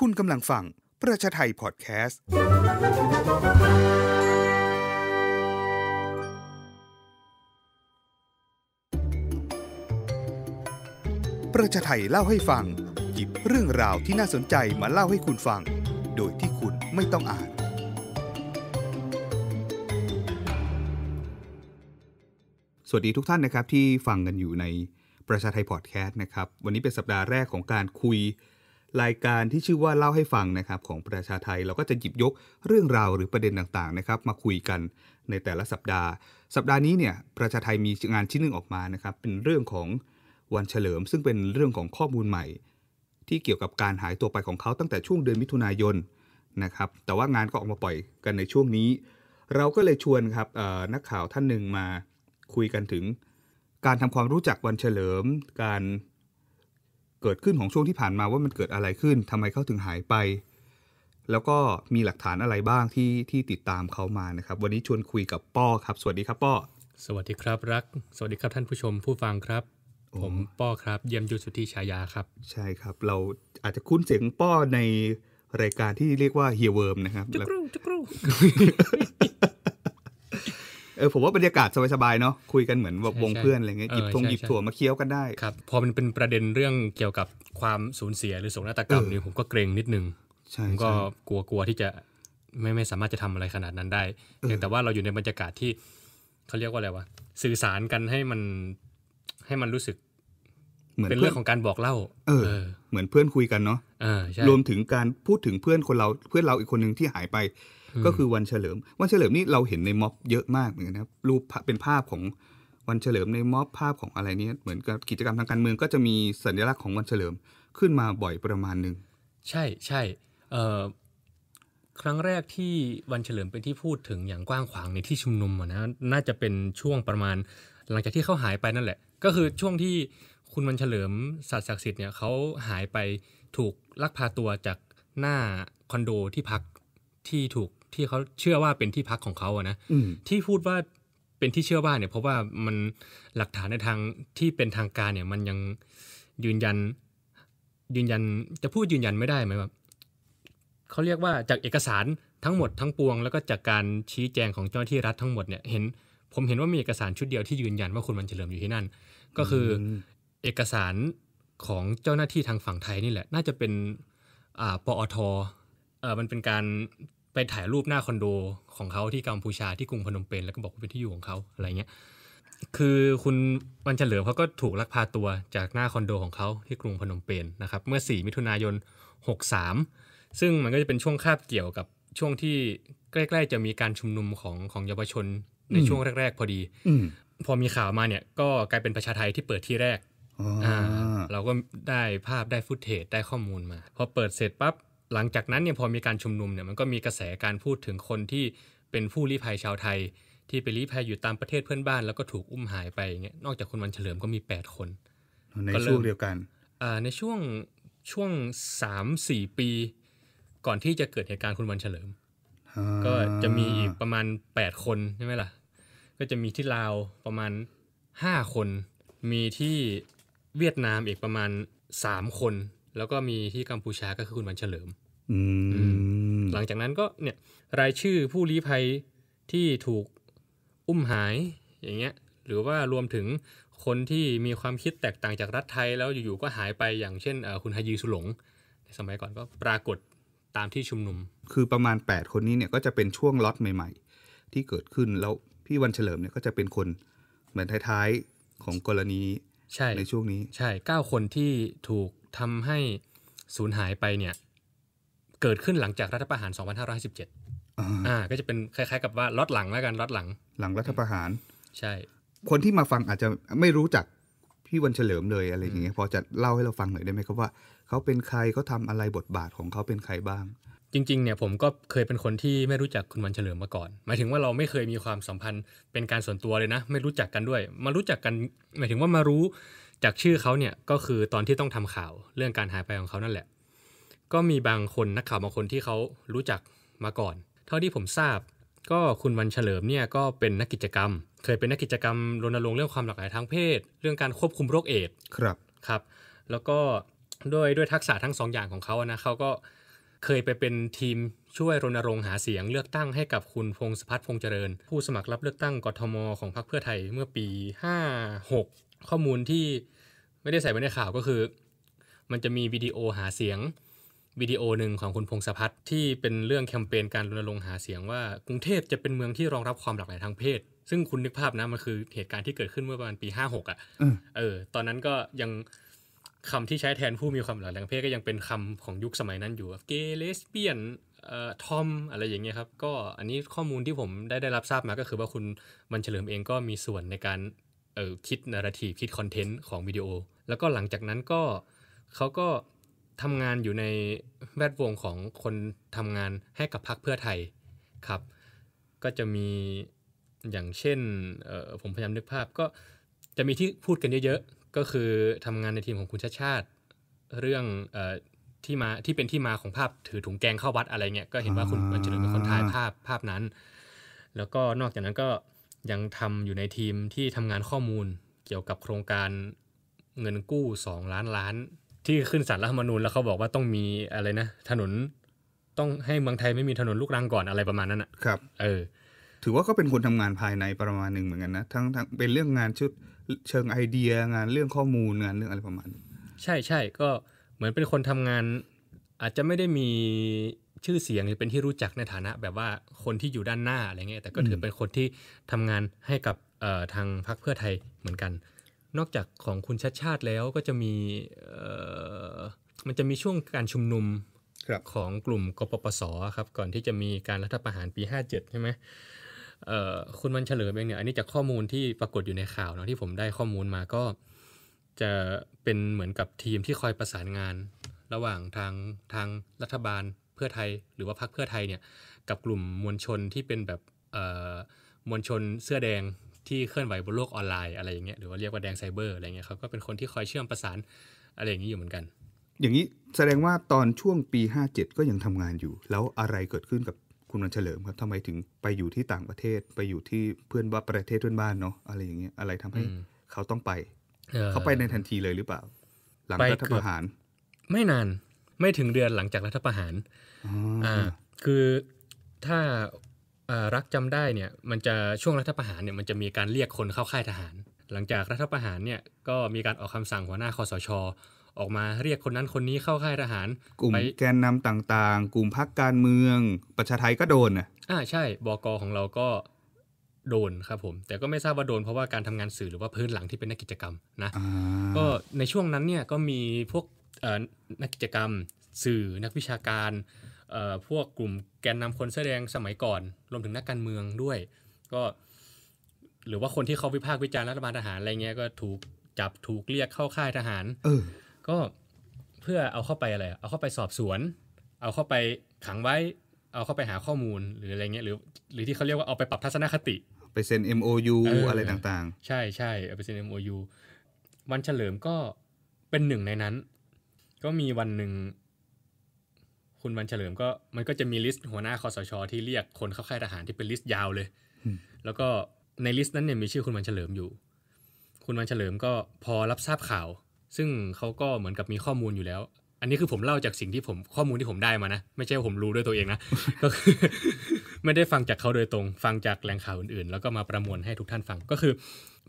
คุณกำลังฟังประชาไทยพอดแคสต์ ประชาไทยเล่าให้ฟังหยิบเรื่องราวที่น่าสนใจมาเล่าให้คุณฟัง โดยที่คุณไม่ต้องอ่าน สวัสดีทุกท่านนะครับที่ฟังกันอยู่ในประชาไทยพอดแคสต์นะครับ วันนี้เป็นสัปดาห์แรกของการคุยรายการที่ชื่อว่าเล่าให้ฟังนะครับ ของประชาไทยเราก็จะหยิบยกเรื่องราวหรือประเด็นต่างๆนะครับ มาคุยกันในแต่ละสัปดาห์ สัปดาห์นี้เนี่ยประชาไทยมีงานชิ้นหนึ่งออกมานะครับเป็นเรื่องของวันเฉลิม ซึ่งเป็นเรื่องของข้อมูลใหม่ ที่เกี่ยวกับการหายตัวไปของเขาตั้งแต่ช่วงเดือนมิถุนายนนะครับแต่ว่างานก็ออกมาปล่อยกันในช่วงนี้ เราก็เลยชวนครับนักข่าวท่านหนึ่งมาคุยกันถึง การทำความรู้จักวันเฉลิมการเกิดขึ้นของช่วงที่ผ่านมาว่ามันเกิดอะไรขึ้น ทำไมเขาถึงหายไป แล้วก็มีหลักฐานอะไรบ้างที่ที่ติดตามเขามานะครับ วันนี้ชวนคุยกับป้อครับ สวัสดีครับป้อสวัสดีครับ รัก สวัสดีครับท่านผู้ชมผู้ฟังครับ ผมป้อครับ เยี่ยมยุทธสุธิชายาครับ ใช่ครับ เราอาจจะคุ้นเสียงป้อในรายการที่เรียกว่าเฮียเวิร์มนะครับจุกรูจุกรูเออผมว่าบรรยากาศสบายๆเนาะคุยกันเหมือนวงเพื่อนอะไรเงี้ยหยิบทงหยิบถั่วมาเคี้ยวกันได้ครับพอมันเป็นประเด็นเรื่องเกี่ยวกับความสูญเสียหรือสงนาตกรรมนี่ผมก็เกรงนิดนึงผมก็กลัวๆที่จะไม่ไม่สามารถจะทำอะไรขนาดนั้นได้ แต่ว่าเราอยู่ในบรรยากาศที่เขาเรียกว่าอะไรวะสื่อสารกันให้มันให้มันรู้สึก เหมือนเป็นเรื่องของการบอกเล่า เออ เหมือนเพื่อนคุยกันเนาะรวมถึงการพูดถึงเพื่อนคนเราเพื่อนเราอีกคนหนึ่งที่หายไปก็คือวันเฉลิมวันเฉลิมนี่เราเห็นในม็อบเยอะมากเหมือนกันครับรูปเป็นภาพของวันเฉลิมในม็อบภาพของอะไรเนี้ยเหมือนกับกิจกรรมทางการเมือง ก็จะมีสัญลักษณ์ของวันเฉลิมขึ้นมาบ่อยประมาณหนึ่งใช่ใช่ครั้งแรกที่วันเฉลิมเป็นที่พูดถึงอย่างกว้างขวางในที่ชุมนุมนะน่าจะเป็นช่วงประมาณ หลังจากที่เขาหายไปนั่นแหละ ก็คือช่วงที่คุณวันเฉลิมสัตว์ศักดิ์สิทธิ์เนี่ยเขาหายไปถูกลักพาตัวจากหน้าคอนโดที่พักที่ถูกที่เขาเชื่อว่าเป็นที่พักของเขาอะนะ ที่พูดว่าเป็นที่เชื่อว่าเนี่ย เพราะว่ามันหลักฐานในทางที่เป็นทางการเนี่ยมันยังยืนยัน ยืนยันจะพูดยืนยันไม่ได้ไหมแบบเขาเรียกว่าจากเอกสารทั้งหมดทั้งปวงแล้วก็จากการชี้แจงของเจ้าหน้าที่รัฐทั้งหมดเนี่ยเห็น ผมเห็นว่ามีเอกสารชุดเดียวที่ยืนยันว่าคุณมันเฉลิมอยู่ที่นั่นก็คือเอกสารของเจ้าหน้าที่ทางฝั่งไทย นี่แหละ น่าจะเป็นปอท มันเป็นการไปถ่ายรูปหน้าคอนโดของเขาที่กัมพูชาที่กรุงพนมเปญแล้วก็บอกว่าเป็นที่อยู่ของเขาอะไรเงี้ย คือคุณวันเฉลิมเขาก็ถูกลักพาตัวจากหน้าคอนโดของเขาที่กรุงพนมเปญนนะครับ เมื่อ 4 มิถุนายน 63 ซึ่งมันก็จะเป็นช่วงคาบเกี่ยวกับช่วงที่ใกล้ ๆจะมีการชุมนุมของของเยาวชนในช่วงแรก ๆ พอดีอพอมีข่าวมาเนี่ยก็กลายเป็นประชาไทยที่เปิดที่แรก เราก็ได้ภาพได้ฟุตเทจได้ข้อมูลมาพอเปิดเสร็จปับ๊บหลังจากนั้นเนี่ยพอมีการชุมนุมเนี่ยมันก็มีกระแสการพูดถึงคนที่เป็นผู้ลี้ภัยชาวไทย ที่ไปลี้ภัยอยู่ตามประเทศเพื่อนบ้านแล้วก็ถูกอุ้มหายไปอย่างเงี้ยนอกจากคุณวันเฉลิมก็มี 8 คนในช่วงเดียวกันในช่วงช่วงสามสี่ปี ก่อนที่จะเกิดเหตุการณ์คุณวันเฉลิม ก็จะมีอีกประมาณ 8 คนใช่ไหมล่ะก็จะมีที่ลาวประมาณ5คน มีที่เวียดนามอีกประมาณ3คน แล้วก็มีที่กัมพูชาก็คือคุณวันเฉลิมหลังจากนั้นก็เนี่ยรายชื่อผู้ลี้ภัยที่ถูกอุ้มหายอย่างเงี้ยหรือว่ารวมถึงคนที่มีความคิดแตกต่างจากรัฐไทยแล้วอยู่ๆก็หายไปอย่างเช่นคุณฮายีสุหลงในสมัยก่อนก็ปรากฏตามที่ชุมนุม คือประมาณ 8 คนนี้เนี่ยก็จะเป็นช่วงล็อตใหม่ๆ ที่เกิดขึ้นแล้วพี่วันเฉลิมเนี่ยก็จะเป็นคนเหมือนท้ายๆของกรณีใในช่วงนี้ ใช่ 9 คนที่ถูกทำให้สูญหายไปเนี่ยเกิดขึ้นหลังจากรัฐประหาร 2517อ่าก็จะเป็นคล้ายๆกับว่าล็อตหลังแล้วกันล็อตหลังหลังรัฐประหารใช่ คนที่มาฟังอาจจะไม่รู้จักพี่วันเฉลิมเลยอะไรอย่างเงี้ยพอจะเล่าให้เราฟังหน่อยได้ไหมครับว่า เขาเป็นใครเขาทาอะไรบทบาทของเขาเป็นใครบ้าง จริง ๆ เนี่ยผมก็เคยเป็นคนที่ไม่รู้จักคุณวันเฉลิมมาก่อนหมายถึงว่าเราไม่เคยมีความสัมพันธ์เป็นการส่วนตัวเลยนะ ไม่รู้จักกันด้วย มารู้จักกันหมายถึงว่ามารู้จากชื่อเขาเนี่ยก็คือตอนที่ต้องทำข่าวเรื่องการหายไปของเขานั่นแหละก็มีบางคน นักข่าวบางคนที่เขารู้จักมาก่อน เท่าที่ผมทราบก็คุณวันเฉลิมเนี่ยก็เป็นนักกิจกรรม เคยเป็นนักกิจกรรม รณรงค์เรื่องความหลากหลายทางเพศ เรื่องการควบคุมโรคเอดส์ครับครับ แล้วก็ด้วยด้วยทักษะทั้งสองอย่างของเขานะเขาก็เคยไปเป็นทีมช่วยรณรงค์หาเสียง เลือกตั้งให้กับคุณพงศพัฒน์พงเจริญ ผู้สมัครรับเลือกตั้งกทมของพรรคเพื่อไทยเมื่อปี 56 ข้อมูลที่ไม่ได้ใส่ไว้ในข่าวก็คือ มันจะมีวิดีโอหาเสียงวิดีโอหนึ่งของคุณพงศพัฒน์ที่เป็นเรื่องแคมเปญการรณรงค์หาเสียงว่ากรุงเทพจะเป็นเมืองที่รองรับความหลากหลายทางเพศ ซึ่งคุณนึกภาพนะมันคือเหตุการณ์ที่เกิดขึ้นเมื่อประมาณปีห้าหกอ่ะเออ ตอนนั้นก็ยังคำที่ใช้แทนผู้มีความหลากหลายทางเพศก็ยังเป็นคำของยุคสมัยนั้นอยู่ เกย์เลสเบี้ยนเอ่อทอม อะไรอย่างเงี้ยครับก็อันนี้ข้อมูลที่ผมได้ได้รับทราบมาก็คือว่าคุณมันเฉลิมเองก็มีส่วนในการเออคิดนาราทีคิดคอนเทนต์ของวิดีโอ แล้วก็หลังจากนั้นก็เขาก็ทำงานอยู่ในแวดวงของคนทำงานให้กับพรรคเพื่อไทยครับ ก็จะมีอย่างเช่นผมพยายามนึกภาพ ก็จะมีที่พูดกันเยอะๆก็คือทำงานในทีมของคุณชาติชาติ เรื่องอที่มาที่เป็นที่มาของภาพถือถุงแกงเข้าวัดอะไรเงี้ยก็เห็นว่าคุณบรรจรเป็นคนถ่ายภาพภาพนั้น แล้วก็นอกจากนั้นก็ยังทำอยู่ในทีมที่ทำงานข้อมูลเกี่ยวกับโครงการเงินกู้ 2 ล้านล้านที่ขึ้นสารรัฐธรรมนูลแล้วเขาบอกว่าต้องมีอะไรนะถนนต้องให้เมืองไทยไม่มีถนนลูกรังก่อนอะไรประมาณนั้นอ่ะครับเออถือว่าก็เป็นคนทำงานภายในประมาณหนึ่งเหมือนกันนะทั้งทั้งเป็นเรื่องงานชุดเชิงไอเดีย งานเรื่องข้อมูลงานเรื่องอะไรประมาณใช่ใช่ก็เหมือนเป็นคนทำงานอาจจะไม่ได้มีชื่อเสียงหรือเป็นที่รู้จักในฐานะแบบว่าคนที่อยู่ด้านหน้าอะไรเงี้ยแต่ก็ถือเป็นคนที่ทำงานให้กับทางพรรคเพื่อไทยเหมือนกันนอกจากของคุณชัดชาติแล้วก็จะมีมันจะมีช่วงการชุมนุมของกลุ่มกปปส ครับก่อนที่จะมีการรัฐประหารปี 57ใช่ไหมคุณมันเฉลิมเองเนี่ยอันนี้จากข้อมูลที่ปรากฏอยู่ในข่าวเนาะที่ผมได้ข้อมูลมาก็จะเป็นเหมือนกับทีมที่คอยประสานงาน ระหว่างทางทางรัฐบาลเพื่อไทย หรือว่าพรรคเพื่อไทยเนี่ยกับกลุ่มมวลชนที่เป็นแบบมวลชนเสื้อแดงที่เคลื่อนไหวบนโลกออนไลน์อะไรอย่างเงี้ยหรือว่าเรียกว่าแดงไซเบอร์อะไรเงี้ยเขาก็เป็นคนที่คอยเชื่อมประสานอะไรอย่างนี้อยู่เหมือนกัน อย่างนี้แสดงว่าตอนช่วงปี 57 ก็ยังทำงานอยู่ แล้วอะไรเกิดขึ้นกับคุณวันเฉลิมครับทำไมถึงไปอยู่ที่ต่างประเทศไปอยู่ที่เพื่อนบ้านประเทศเพื่อนบ้านเนาะอะไรอย่างเงี้ยอะไรทำให้เขาต้องไป เขาไปในทันทีเลยหรือเปล่า หลังรัฐประหาร ไม่นานไม่ถึงเดือนหลังจากรัฐประหารอ่าคือถ้ารักจำได้เนี่ยมันจะช่วงรัฐประหารเนี่ยมันจะมีการเรียกคนเข้าค่ายทหาร หลังจากรัฐประหารเนี่ยก็มีการออกคำสั่งหัวหน้าคอสชออกมาเรียกคนนั้นคนนี้เข้าค่ายทหาร กลุ่มแกนนำต่างๆ กลุ่มพักการเมือง ประชาไทยก็โดนอ่ะอ่าใช่บกของเราก็โดนครับผมแต่ก็ไม่ทราบว่าโดนเพราะว่าการทำงานสื่อหรือว่าพื้นหลังที่เป็นนักกิจกรรมนะก็ในช่วงนั้นเนี่ยก็มีพวกนักกิจกรรม สื่อนักวิชาการพวกกลุ่มแกนนำคนแสดงสมัยก่อนรวมถึงนักการเมืองด้วย ก็ หรือว่าคนที่เขาวิพากษ์วิจารณ์รัฐบาลทหารอะไรเงี้ยก็ถูกจับถูกเรียกเข้าค่ายทหารเออก็เพื่อเอาเข้าไปอะไร เอาเข้าไปสอบสวน เอาเข้าไปขังไว้ เอาเข้าไปหาข้อมูลหรืออะไรเงี้ยหรือ หรือที่เขาเรียกว่าเอาไปปรับทัศนคติไปเซ็น MOU อออะไรต่าง ๆ ใช่ใช่เอาไปเซ็น MOU วันเฉลิมก็เป็นหนึ่งในนั้น ก็มีวันหนึ่งคุณวันเฉลิมก็มันก็จะมีลิสต์ หัวหน้าคอสช ที่เรียกคนเข้าค่ายทหารที่เป็นลิสต์ยาวเลยแล้วก็ในลิสต์นั้นเนี่ยมีชื่อคุณวันเฉลิมอยู่ คุณวันเฉลิมก็พอรับทราบข่าว ซึ่งเขาก็เหมือนกับมีข้อมูลอยู่แล้ว อันนี้คือผมเล่าจากสิ่งที่ผมข้อมูลที่ผมได้มานะไม่ใช่ผมรู้ด้วยตัวเองนะก็คือ ไม่ได้ฟังจากเขาโดยตรงฟังจากแหล่งข่าวอื่นๆ แล้วก็มาประมวลให้ทุกท่านฟังก็คือ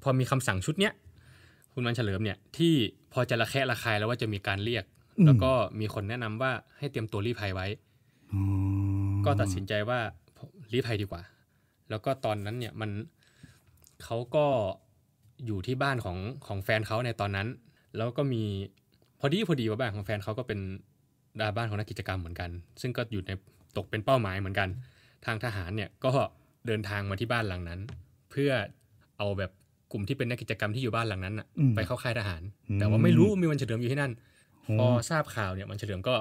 พอมีคำสั่งชุดเนี้ยคุณวันเฉลิมเนี่ย ที่พอจะระแคะระคายแล้วว่าจะมีการเรียกแล้วก็มีคนแนะนำว่าให้เตรียมตัวรีภัยไว้ก็ตัดสินใจว่ารีภัยดีกว่า แล้วก็ตอนนั้นเนี่ยมันเขาก็อยู่ที่บ้านของของแฟนเขาในตอนนั้น แล้วก็มีพอดีพอดีว่าบ้านของแฟนเขาก็เป็นดาบ้านของนักกิจกรรมเหมือนกัน ซึ่งก็อยู่ในตกเป็นเป้าหมายเหมือนกัน ทางทหารเนี่ยก็เดินทางมาที่บ้านหลังนั้น เพื่อเอาแบบกลุ่มที่เป็นนักกิจกรรมที่อยู่บ้านหลังนั้นไปเข้าค่ายทหาร แต่ว่าไม่รู้มีวันเฉลิมอยู่ที่นั่นพอทราบข่าวเนี่ยมันเฉลิมก็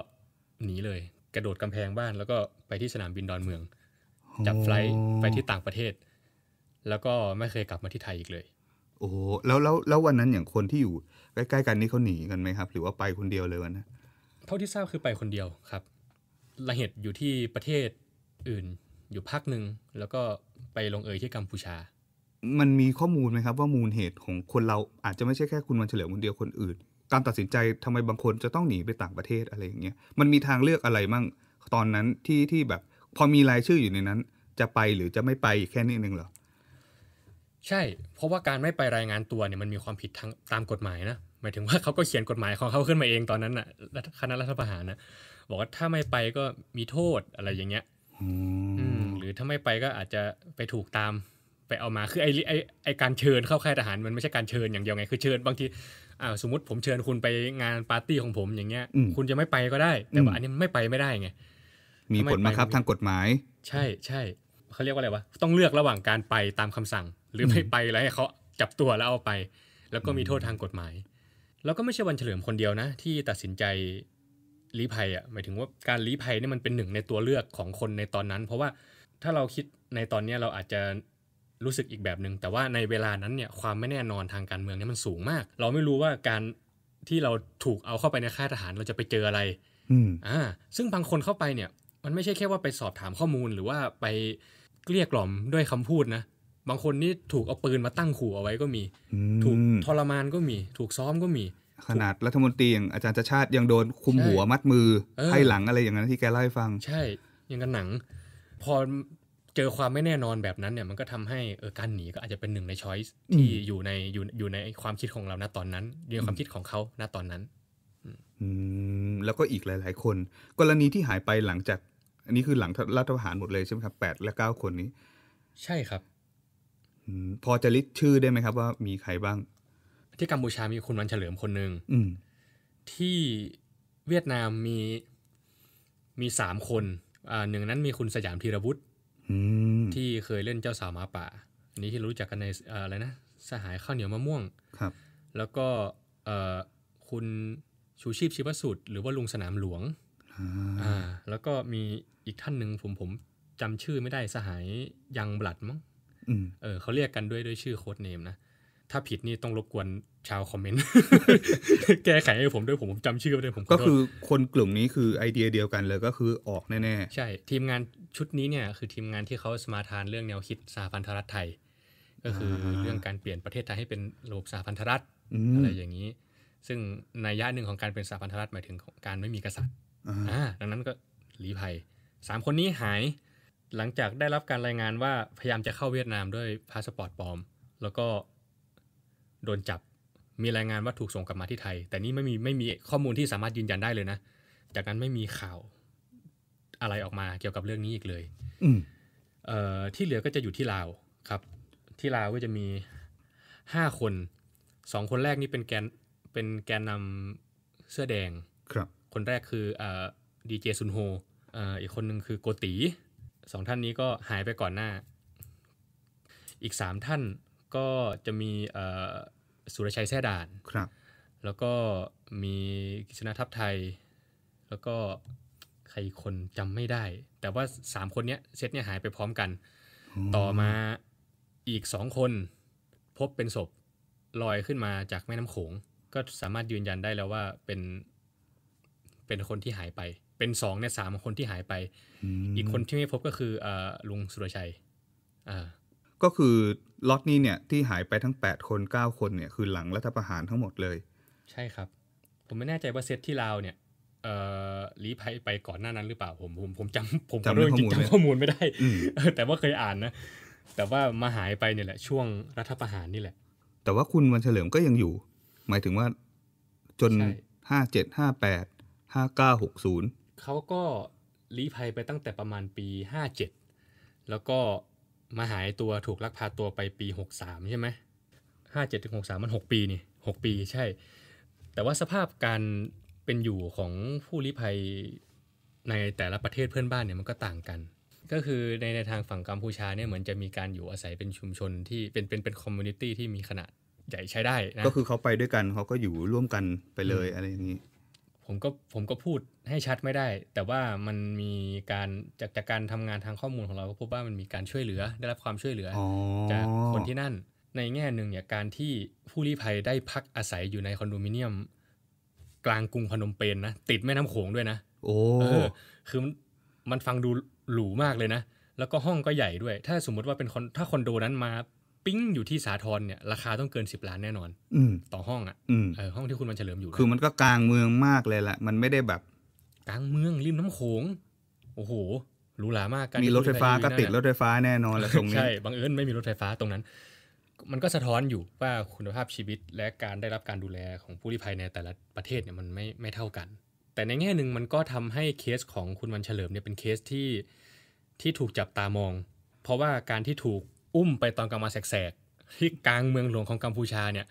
หนีเลย กระโดดกำแพงบ้าน แล้วก็ไปที่สนามบินดอนเมืองจับไฟล์ไปที่ต่างประเทศ แล้วก็ไม่เคยกลับมาที่ไทยอีกเลย โอ้แล้วแล้วแล้ววันนั้นอย่างคนที่อยู่ใกล้ๆกันนี่เขาหนีกันไหมครับ หรือว่าไปคนเดียวเลยวันนั้นเท่าที่ทราบคือไปคนเดียวครับ ละเหตุอยู่ที่ประเทศอื่น อยู่พักหนึ่งแล้วก็ไปลงเอยที่กัมพูชา มันมีข้อมูลไหมครับว่ามูลเหตุของคนเราอาจจะไม่ใช่แค่คุณวันเฉลิมคนเดียวคนอื่นการตัดสินใจทำไมบางคนจะต้องหนีไปต่างประเทศอะไรอย่างเงี้ย มันมีทางเลือกอะไรมั่งตอนนั้นที่ที่แบบพอมีรายชื่ออยู่ในนั้น จะไปหรือจะไม่ไปแค่นี้นึงเหรอใช่เพราะว่าการไม่ไปรายงานตัวเนี่ยมันมีความผิดทางตามกฎหมายนะหมายถึงว่าเขาก็เขียนกฎหมายของเขาขึ้นมาเองตอนนั้นนะ่ะคณะรัฐประหารนะบอกว่าถ้าไม่ไปก็มีโทษอะไรอย่างเงี้ยหรือถ้าไม่ไปก็อาจจะไปถูกตามไปเอามาคือไอ้ไอ้ไอการเชิญ เข้าค่ายทหาร มันไม่ใช่การเชิญอย่างเดียวไงคือเชิญ บางทีอ่าสมมติผมเชิญคุณไปงานปาร์ตี้ของผมอย่างเงี้ย คุณจะไม่ไปก็ได้แต่ว่าอันนี้ไม่ไปไม่ได้ไงมีผลมาคคับทางกฎหมาย ใช่ใช่เขาเรียกว่าอะไรวะต้องเลือกระหว่างการไปตามคำสั่งหรือไม่ไปแล้วให้เขาจับตัวแล้วเอาไป แล้วก็มีโทษทางกฎหมาย แล้วก็ไม่ใช่วันเฉลิมคนเดียวนะที่ตัดสินใจลี้ภัย อ่ะหมายถึงว่าการลี้ภัยนี่มันเป็นหนึ่งในตัวเลือกของคนในตอนนั้น เพราะว่าถ้าเราคิดในตอนนี้เราอาจจะรู้สึกอีกแบบหนึง่ง แต่ว่าในเวลานั้นเนี่ยความไม่แน่นอนทางการเมืองเนี่ยมันสูงมาก เราไม่รู้ว่าการที่เราถูกเอาเข้าไปในค่ายทหารเราจะไปเจออะไรอ่าซึ่งบางคนเข้าไปเนี่ย มันไม่ใช่แค่ว่าไปสอบถามข้อมูลหรือว่าไปเกลี้ยกล่อมด้วยคำพูดนะ บางคนนี่ถูกเอาปืนมาตั้งขู่เอาไว้ก็มีถูกทรมานก็มีถูกซ้อมก็มี ขนาดรัฐมนตรีอย่างอาจารย์ชาชาติยังโดน คุมหัวมัดมือให้หลังอะไรอย่างนั้นที่แกเล่าให้ฟัง ใช่ยังกันหนัง พอเจอความไม่แน่นอนแบบนั้นเนี่ยมันก็ทำให้เออการหนีก็อาจจะเป็นหนึ่งในช้อยส์ที่อยู่ในอยู่อยู่ในความคิดของเราณตอนนั้นอยู่ในความคิดของเขาณตอนนั้นแล้วก็อีกหลายๆ คนกรณีที่หายไปหลังจากอันนี้คือหลังรัฐประหารหมดเลยใช่ไหมครับแปดและเก้าคนนี้ ใช่ครับพอจะลิสต์ชื่อได้ไหมครับว่ามีใครบ้าง ที่กัมพูชามีคุณวันเฉลิมคนหนึ่งที่เวียดนามมีมีสามคนหนึ่งนั้นมีคุณสยามธีรวุฒิที่เคยเล่นเจ้าสาวมาป่าอันนี้ที่รู้จักกันในอะไรนะสหายข้าวเหนียวมะม่วงครับ แล้วก็คุณชูชีพชีพสุด หรือว่าลุงสนามหลวงอ่าแล้วก็มีอีกท่านหนึ่งผมผมจำชื่อไม่ได้สหายยังบลัดมั้งเออเขาเรียกกันด้วยด้วยชื่อโค้ดเนมนะถ้าผิดนี่ต้องรบกวน ชาวคอมเมนต์ แก้ไขให้ผมด้วยผมจำชื่อไม่ได้ผมก็คือคนกลุ่มนี้คือไอเดียเดียวกันเลยก็คือออกแน่ๆใช่ ทีมงานชุดนี้เนี่ยคือทีมงานที่เขาสมาทานเรื่องแนวคิดสาพันธรัฐไทยก็คือเรื่องการเปลี่ยนประเทศไทยให้เป็นระบบสาพันธรัฐอะไรอย่างนี้ ซึ่งนัยยะหนึ่งของการเป็นสาพันธรัฐหมายถึงการไม่มีกษัตริย์ดังนั้นก็หลีภัยสามคนนี้หายหลังจากได้รับการรายงานว่าพยายามจะเข้าเวียดนามด้วยพาสปอร์ตปลอมแล้วก็โดนจับ มีรายงานว่าถูกส่งกลับมาที่ไทย แต่นี่ไม่มีไม่มีข้อมูลที่สามารถยืนยันได้เลยนะ จากนั้นไม่มีข่าวอะไรออกมาเกี่ยวกับเรื่องนี้อีกเลยเออที่เหลือก็จะอยู่ที่ลาวครับ ที่ลาวก็จะมีห้าคนสองคนแรกนี่เป็นแกนเป็นแกนนำเสื้อแดงครับ คนแรกคือเอดีเจซุนโฮอีกคนหนึ่งคือโกตีสองท่านนี้ก็หายไปก่อนหน้า อีกสามท่านก็จะมีสุรชัยแท่ด่านครับ แล้วก็มีกิชณาทัพไทย แล้วก็ใครคนจำไม่ได้ แต่ว่าสามคนเนี้ยเซตเนี้ยหายไปพร้อมกัน ต่อมาอีกสองคนพบเป็นศพลอยขึ้นมาจากแม่น้ำโขง ก็สามารถยืนยันได้แล้วว่าเป็นเป็นคนที่หายไป เป็นสองในสามคนที่หายไป อีกคนที่ไม่พบก็คืออลุงสุรชัย อ่าก็คือล็อตนี้เนี่ยที่หายไปทั้ง 8 คน 9 คนเนี่ยคือหลังรัฐประหารทั้งหมดเลย ใช่ครับ ผมไม่แน่ใจว่าเซตที่ลาวเนี่ยรลีไภัยไปก่อนหน้านั้นหรือเปล่าผมผมผมจำผมจำเรื่องจริงจำข้อมูลไม่ได้ แต่ว่าเคยอ่านนะแต่ว่ามาหายไปเนี่ยแหละช่วงรัฐประหารนี่แหละ แต่ว่าคุณวันเฉลิมก็ยังอยู่ หมายถึงว่าจนห้าเจ็ดห้าแปดห้าเก้าหกศูนย์เขาก็ลีไภัยไปตั้งแต่ประมาณปีห้าเจ็ดแล้วก็มาหายตัวถูกลักพาตัวไปปีหกสามใช่ไหมห้าเจ็ดถึงหกสามมันหกปีนี่หกปีใช่ แต่ว่าสภาพการเป็นอยู่ของผู้ลี้ภัยในแต่ละประเทศเพื่อนบ้านเนี่ยมันก็ต่างกัน ก็คือในในทางฝั่งกัมพูชาเนี่ยเหมือนจะมีการอยู่อาศัยเป็นชุมชนที่เป็นเป็นเป็นคอมมูนิตี้ที่มีขนาดใหญ่ใช้ได้นะก็คือเขาไปด้วยกันเขาก็อยู่ร่วมกันไปเลยอะไรอย่างนี้ผมก็ผมก็พูดให้ชัดไม่ได้ แต่ว่ามันมีการจากจากการทำงานทางข้อมูลของเราก็พบว่ามันมีการช่วยเหลือ ได้รับความช่วยเหลืออจากคนที่นั่นในแง่หนึ่งเนี่ยการที่ผู้ลี้ภัยได้พักอาศัยอยู่ในคอนโดมิเนียม กลางกรุงพนมเปญนนะ ติดแม่น้ำโขงด้วยนะโออคือมันฟังดูหรูมากเลยนะแล้วก็ห้องก็ใหญ่ด้วย ถ้าสมมติว่าเป็นคนถ้าคอนโดนั้นมาปิ้งอยู่ที่สาทรเนี่ยราคาต้องเกิน 10 ล้านแน่นอน อืต่อห้องอ่ะห้องที่คุณมันเฉลิมอยู่คือมันก็กลางเมืองมากเลยละมันไม่ได้แบบ กลางเมืองริมน้ำโขงโอ้โหหรูหรามากมีรถไฟฟ้าก็ติดรถไฟฟ้าแน่นอนแล้วตรงนี้ใช่บังเอิญไม่มีรถไฟฟ้าตรงนั้น มันก็สะท้อนอยู่ว่าคุณภาพชีวิตและการได้รับการดูแลของผู้ลี้ภัยในแต่ละประเทศเนี่ยมันไม่ไม่เท่ากัน แต่ในแง่หนึ่งมันก็ทำให้เคสของคุณวันเฉลิมเนี่ยเป็นเคสที่ที่ถูกจับตามอง เพราะว่าการที่ถูกอุ้มไปตอนกลางวันแสกๆที่กลางเมืองหลวงของกัมพูชาเนี่ย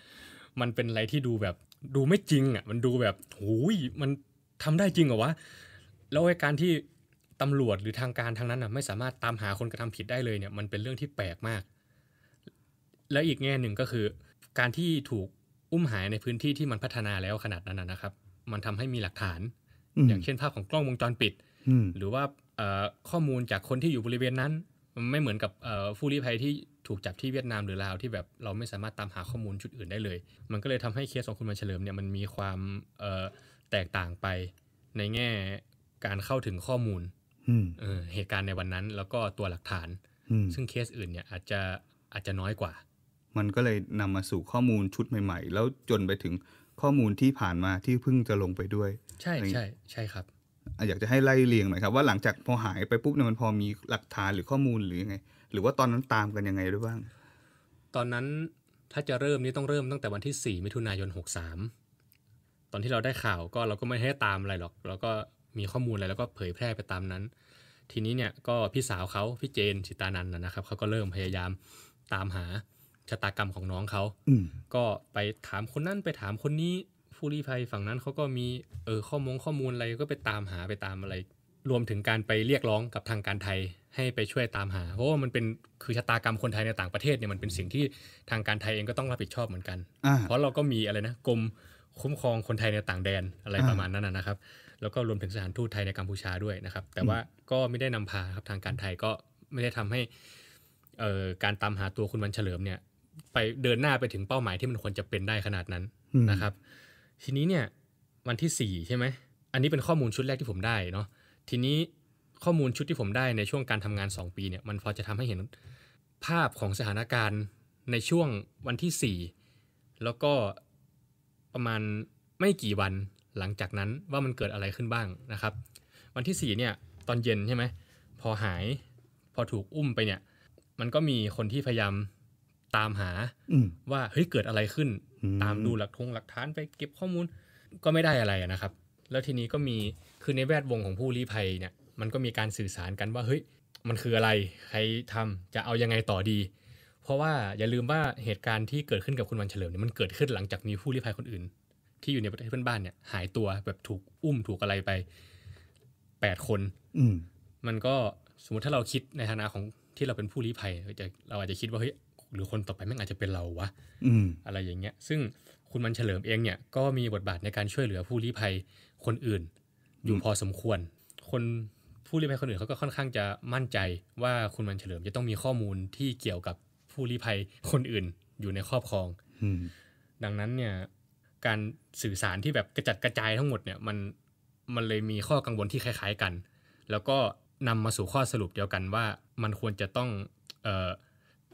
มันเป็นอะไรที่ดูแบบดูไม่จริงอ่ะมันดูแบบหูยมันทำได้จริงเหรอวะแล้วไอ้การที่ตำรวจหรือทางการทางนั้นอ่ะไม่สามารถตามหาคนกระทำผิดได้เลยเนี่ย มันเป็นเรื่องที่แปลกมาก และอีกแง่หนึ่งก็คือ การที่ถูกอุ้มหายในพื้นที่ที่มันพัฒนาแล้วขนาดนั้นนะครับ มันทำให้มีหลักฐานอย่างเช่นภาพของกล้องวงจรปิด หรือว่าข้อมูลจากคนที่อยู่บริเวณนั้นไม่เหมือนกับผู้ีภัยที่ถูกจับที่เวียดนามหรือลาวที่แบบเราไม่สามารถตามหาข้อมูลชุดอื่นได้เลย มันก็เลยทำให้เคสของคุณมาเฉลิมเนี่ยมันมีความแตกต่างไปในแง่การเข้าถึงข้อมูลเหตุการณ์ในวันนั้น แล้วก็ตัวหลักฐานซึ่งเคสอื่นเนี่ยอาจจะอาจจะน้อยกว่า มันก็เลยนำมาสู่ข้อมูลชุดใหม่ ๆ แล้วจนไปถึงข้อมูลที่ผ่านมาที่เพิ่งจะลงไปด้วย ใช่ใช่ใช่ครับอยากจะให้ไล่เรียงหน่อยครับ ว่าหลังจากพอหายไปปุ๊บเนี่ยมันพอมีหลักฐานหรือข้อมูลหรือยังไงหรือว่าตอนนั้นตามกันยังไงด้วยบ้าง ตอนนั้นถ้าจะเริ่มนี่ต้องเริ่มตั้งแต่วันที่4มิถุนายน 63 ตอนที่เราได้ข่าวก็เราก็ไม่ให้ตามอะไรหรอกเราก็มีข้อมูลอะไรแล้วก็เผยแพร่ไปตามนั้น ทีนี้เนี่ยก็พี่สาวเขาพี่เจนสิตานันนะครับเขาก็เริ่มพยายามตามหาชะตากรรมของน้องเขาก็ไปถามคนนั้น ไปถามคนนี้ผู้ลี้ภัยฝั่งนั้นเขาก็มีเออข้อมงข้อมูลอะไรก็ไปตามหาไปตามอะไร รวมถึงการไปเรียกร้องกับทางการไทยให้ไปช่วยตามหา เพราะว่ามันเป็นคือชะตากรรมคนไทยในต่างประเทศเนี่ยมันเป็นสิ่งที่ทางการไทยเองก็ต้องรับผิดชอบเหมือนกัน เพราะเราก็มีอะไรนะกรมคุ้มครองคนไทยในต่างแดนอะไรประมาณนั้นนะครับ แล้วก็รวมถึงสถานทูตไทยในกัมพูชาด้วยนะครับ แต่ว่าก็ไม่ได้นำพาครับทางการไทยก็ไม่ได้ทำให้การตามหาตัวคุณวันเฉลิมเนี่ยไปเดินหน้าไปถึงเป้าหมายที่มันควรจะเป็นได้ขนาดนั้นนะครับทีนี้เนี่ยวันที่ 4 ใช่ไหมอันนี้เป็นข้อมูลชุดแรกที่ผมได้เนาะทีนี้ข้อมูลชุดที่ผมได้ในช่วงการทำงาน 2 ปี เนี่ยมันพอจะทำให้เห็น ภาพของสถานการณ์ในช่วงวันที่ 4 แล้วก็ประมาณไม่กี่วันหลังจากนั้นว่ามันเกิดอะไรขึ้นบ้างนะครับ วันที่4เนี่ย ตอนเย็นใช่ไหมพอหายพอถูกอุ้มไปเนี่ย มันก็มีคนที่พยายามตามหาว่าเฮ้ยเกิดอะไรขึ้นตามดูหลักทงหลักฐานไปเก็บข้อมูลก็ไม่ได้อะไรนะครับ แล้วทีนี้ก็มีคือในแวดวงของผู้รีภัยเนี่ยมันก็มีการสื่อสารกันว่าเฮ้ย มันคืออะไรใครทำจะเอายังไงต่อดี เพราะว่าอย่าลืมว่าเหตุการณ์ที่เกิดขึ้นกับคุณวันเฉลิมเนี่ยมันเกิดขึ้นหลังจากมีผู้รีภัยคนอื่น ที่อยู่ในประเทศเพื่อนบ้านเนี่ยหายตัวแบบถูกอุ้มถูกอะไรไปแปดคน อืมันก็สมมติถ้าเราคิดในฐานะของที่เราเป็นผู้ลีภัย เราอาจจะคิดว่าเฮ้ยหรือคนต่อไปแม่งอาจจะเป็นเราวะอะไรอย่างเงี้ยซึ่งคุณมันเฉลิมเองเนี่ยก็มีบทบาทในการช่วยเหลือผู้ลี้ภัยคนอื่น อยู่พอสมควรคนผู้ลี้ภัยคนอื่นเขาก็ค่อนข้างจะมั่นใจว่าคุณมันเฉลิมจะต้องมีข้อมูลที่เกี่ยวกับผู้ลี้ภัยคนอื่นอยู่ในครอบครองดังนั้นเนี่ยการสื่อสารที่แบบ กระจัดกระจายทั้งหมดเนี่ยมันมันเลยมีข้อกังวลที่คล้าย ๆกัน แล้วก็นำมาสู่ข้อสรุปเดียวกันว่ามันควรจะต้องออ